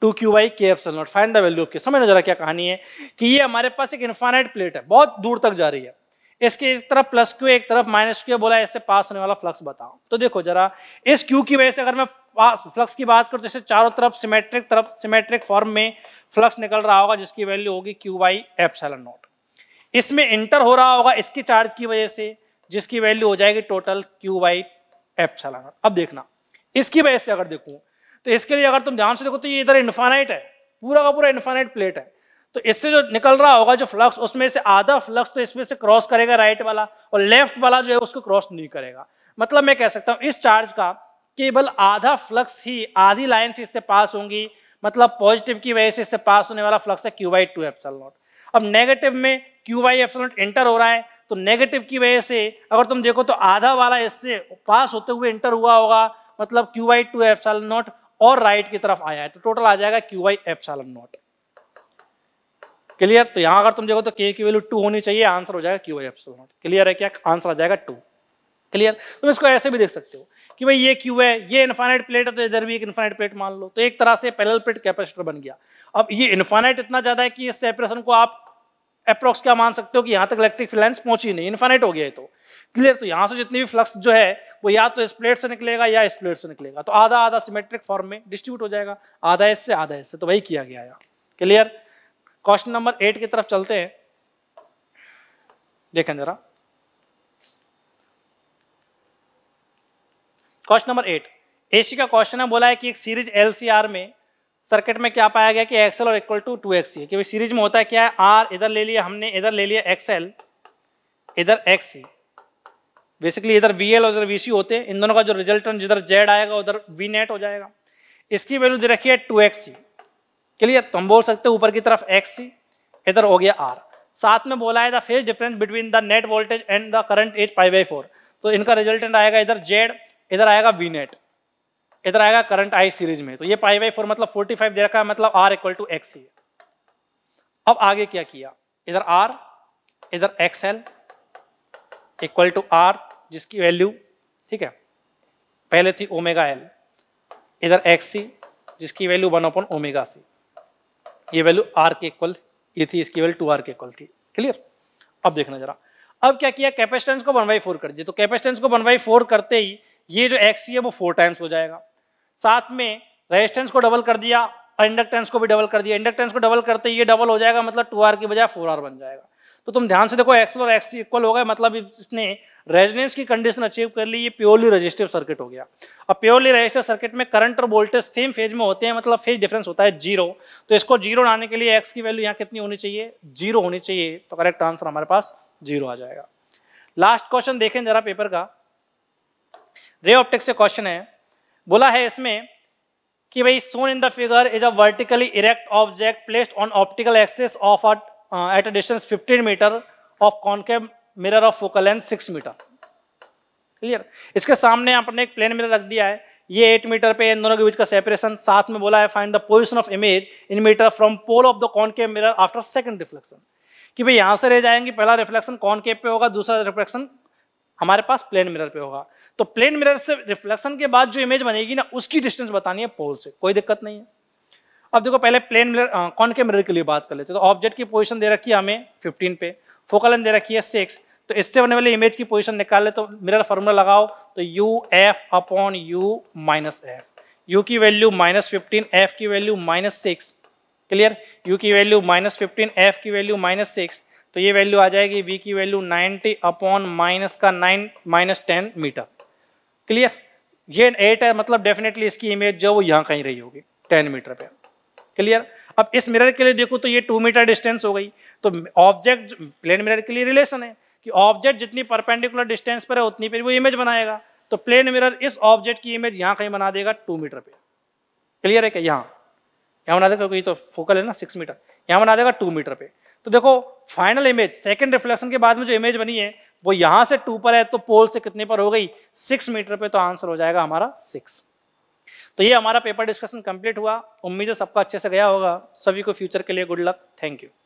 two Q by K F naught find the value of K समझना जरा क्या कहानी है कि ये हमारे पास एक infinite plate है बहुत दूर तक जा रही है इसके एक तरफ प्लस क्यू एक तरफ माइनस क्यू बोला इससे पास होने वाला फ्लक्स बताओ तो देखो जरा इस क्यू की वजह से अगर मैं पास फ्लक्स की बात करूँ तो इसे चारों तरफ सिमेट्रिक तरफ सिमेट्रिक फॉर्म में फ्लक्स निकल रहा होगा जिसकी वैल्यू होगी क्यू बाई एफ नोट इसमें इंटर हो रहा होगा इसके चार्ज की वजह से जिसकी वैल्यू हो जाएगी total Q by F naught अब देखना इसकी वजह से अगर देखूँ तो इसके लिए अगर तुम ध्यान से देखो तो ये इधर इन्फानाइट है पूरा का पूरा इन्फानाइट प्लेट है तो इससे जो निकल रहा होगा जो फ्लक्स उसमें से आधा फ्लक्स तो इसमें से क्रॉस करेगा राइट वाला और लेफ्ट वाला जो है उसको क्रॉस नहीं करेगा मतलब मैं कह सकता हूं इस चार्ज का केवल आधा फ्लक्स ही आधी लाइन से इससे पास होंगी मतलब पॉजिटिव की वजह से इससे पास होने वाला फ्लक्स है क्यू बाई टू अब नेगेटिव में क्यू बाई नॉट एंटर हो रहा है तो नेगेटिव की वजह से अगर तुम देखो तो आधा वाला इससे पास होते हुए इंटर हुआ होगा मतलब क्यू बाई टू और राइट right की तरफ आया है तो टोटल आ जाएगा Q by epsilon naught clear तो यहां अगर तुम देखो तो के की वैल्यू टू होनी चाहिए आंसर हो जाएगा Q by epsilon naught clear है क्या आंसर आ जाएगा टू क्लियर तुम इसको ऐसे भी देख सकते हो कि भाई ये क्यू है ये इन्फाइनाइट प्लेट है तो इधर भी एक इन्फाइनाइट प्लेट मान लो तो एक तरह से पैरेलल प्लेट कैपेसिटर बन गया अब ये इन्फाइनाइट इतना ज्यादा है कि इस सेपरेशन को आप अप्रोक्स क्या मान सकते हो कि यहां तक इलेक्ट्रिक फ्लैंस पहुंची नहीं इन्फाइनाइट हो गया है तो क्लियर तो यहां से जितनी भी फ्लक्स जो है वो या तो इस प्लेट से निकलेगा या इस प्लेट से निकलेगा तो आधा आधा सिमेट्रिक फॉर्म में डिस्ट्रीब्यूट हो जाएगा आधा इससे आधा इससे तो वही किया गया यहाँ क्लियर क्वेश्चन नंबर एट की तरफ चलते हैं देखें जरा क्वेश्चन नंबर एट एसी का क्वेश्चन है बोला है कि एक सीरीज एलसीआर में सर्किट में क्या पाया गया कि एक्सएल और equal to two X C series में होता है क्या है आर इधर ले लिया हमने इधर ले लिया एक्सएल इधर एक्स सी बेसिकली इधर वी एल और इधर वी सी होते हैं इन दोनों का जो रिजल्टन जिधर जेड आएगा उधर वी नेट हो जाएगा इसकी वैल्यू दे रखी है टू एक्स सी क्लियर तो हम बोल सकते हैं ऊपर की तरफ एक्स सी इधर हो गया आर साथ में बोला है the phase difference between the net voltage and the current is pi by four तो इनका रिजल्टेंट आएगा इधर जेड इधर आएगा वी नेट इधर आएगा करंट आई सीरीज में तो ये पाई बाई फोर मतलब फोर्टी फाइव दे रखा है मतलब R equal to X C अब आगे क्या किया इधर आर इधर X L equal to R जिसकी वैल्यू ठीक है पहले थी ओमेगा एल इधर एक्स सी जिसकी value one upon omega C ये वैल्यू आर के इक्वल ये थी इसकी वैल्यू टू आर के इक्वल थी क्लियर अब देखना जरा अब क्या किया कैपेसिटेंस को वन बाई फोर कर दिया तो कैपेसिटेंस को वन बाई फोर करते ही ये जो एक्स सी है वो फोर टाइम्स हो जाएगा साथ में रेजिस्टेंस को डबल कर दिया और इंडक्टेंस को भी डबल कर दिया इंडक्टेंस को डबल करते ही ये डबल हो जाएगा मतलब टू आर की बजाय फोर आर बन जाएगा तो तुम ध्यान से देखो एक्स और एक्स इक्वल हो गए मतलब इसने रेजिडेंस की कंडीशन अचीव कर ली ये प्योरली रजिस्टिव सर्किट हो गया अब प्योरली रजिस्टिव सर्किट में करंट और वोल्टेज सेम फेज में होते हैं मतलब फेज डिफरेंस होता है जीरो तो इसको जीरो लाने के लिए एक्स की वैल्यू यहाँ कितनी होनी चाहिए जीरो होनी चाहिए तो करेक्ट आंसर हमारे पास जीरो आ जाएगा लास्ट क्वेश्चन देखें जरा पेपर का रे ऑप्टिक से क्वेश्चन है बोला है इसमें कि भाई shown in the figure is a vertically erect object placed on optical axis of a at at distance distance 15 meter of concave mirror of focal length 6 meter clear इसके सामने आपने एक प्लेन मिरर रख दिया है ये एट मीटर पे इन दोनों के बीच का सेपरेशन साथ में बोला है find the position of image in meter from pole of the concave mirror after second reflection कि भाई यहाँ से रह जाएंगे पहला रिफ्लेक्शन कॉनकेव पे होगा दूसरा रिफ्लेक्शन हमारे पास प्लेन मिरर पे होगा तो प्लेन मिरर से रिफ्लेक्शन के बाद जो इमेज बनेगी ना उसकी डिस्टेंस बतानी है पोल से कोई दिक्कत नहीं है अब देखो पहले प्लेन मिरर कौन के मिरर के लिए बात कर लेते तो ऑब्जेक्ट की पोजिशन दे रखी है हमें फिफ्टीन पे फोकल दे रखी है सिक्स तो इससे बनने वाली इमेज की पोजिशन निकाल ले तो मिरर फार्मूला लगाओ तो u f upon u minus f u की वैल्यू माइनस फिफ्टीन एफ की value minus six clear u की वैल्यू माइनस फिफ्टीन एफ की वैल्यू माइनस सिक्स तो ये वैल्यू आ जाएगी वी की वैल्यू नाइनटी अपॉन माइनस का nine minus ten meter clear ये एट है मतलब डेफिनेटली इसकी इमेज जो वो यहाँ कहीं रही होगी टेन मीटर पर क्लियर अब इस मिरर के लिए देखो तो ये टू मीटर डिस्टेंस हो गई तो ऑब्जेक्ट प्लेन मिरर के लिए रिलेशन है कि ऑब्जेक्ट जितनी परपेंडिकुलर डिस्टेंस पर है उतनी पर वो इमेज बनाएगा तो प्लेन मिरर इस ऑब्जेक्ट की इमेज यहाँ कहीं बना देगा टू मीटर पे क्लियर है क्या यहाँ यहाँ बना देगा क्योंकि तो फोकल है ना सिक्स मीटर यहाँ बना देगा टू मीटर पे तो देखो फाइनल इमेज सेकेंड रिफ्लेक्शन के बाद में जो इमेज बनी है वो यहाँ से टू पर है तो पोल से कितने पर हो गई सिक्स मीटर पे तो आंसर हो जाएगा हमारा सिक्स तो ये हमारा पेपर डिस्कशन कंप्लीट हुआ उम्मीद है सबका अच्छे से गया होगा सभी को फ्यूचर के लिए गुड लक थैंक यू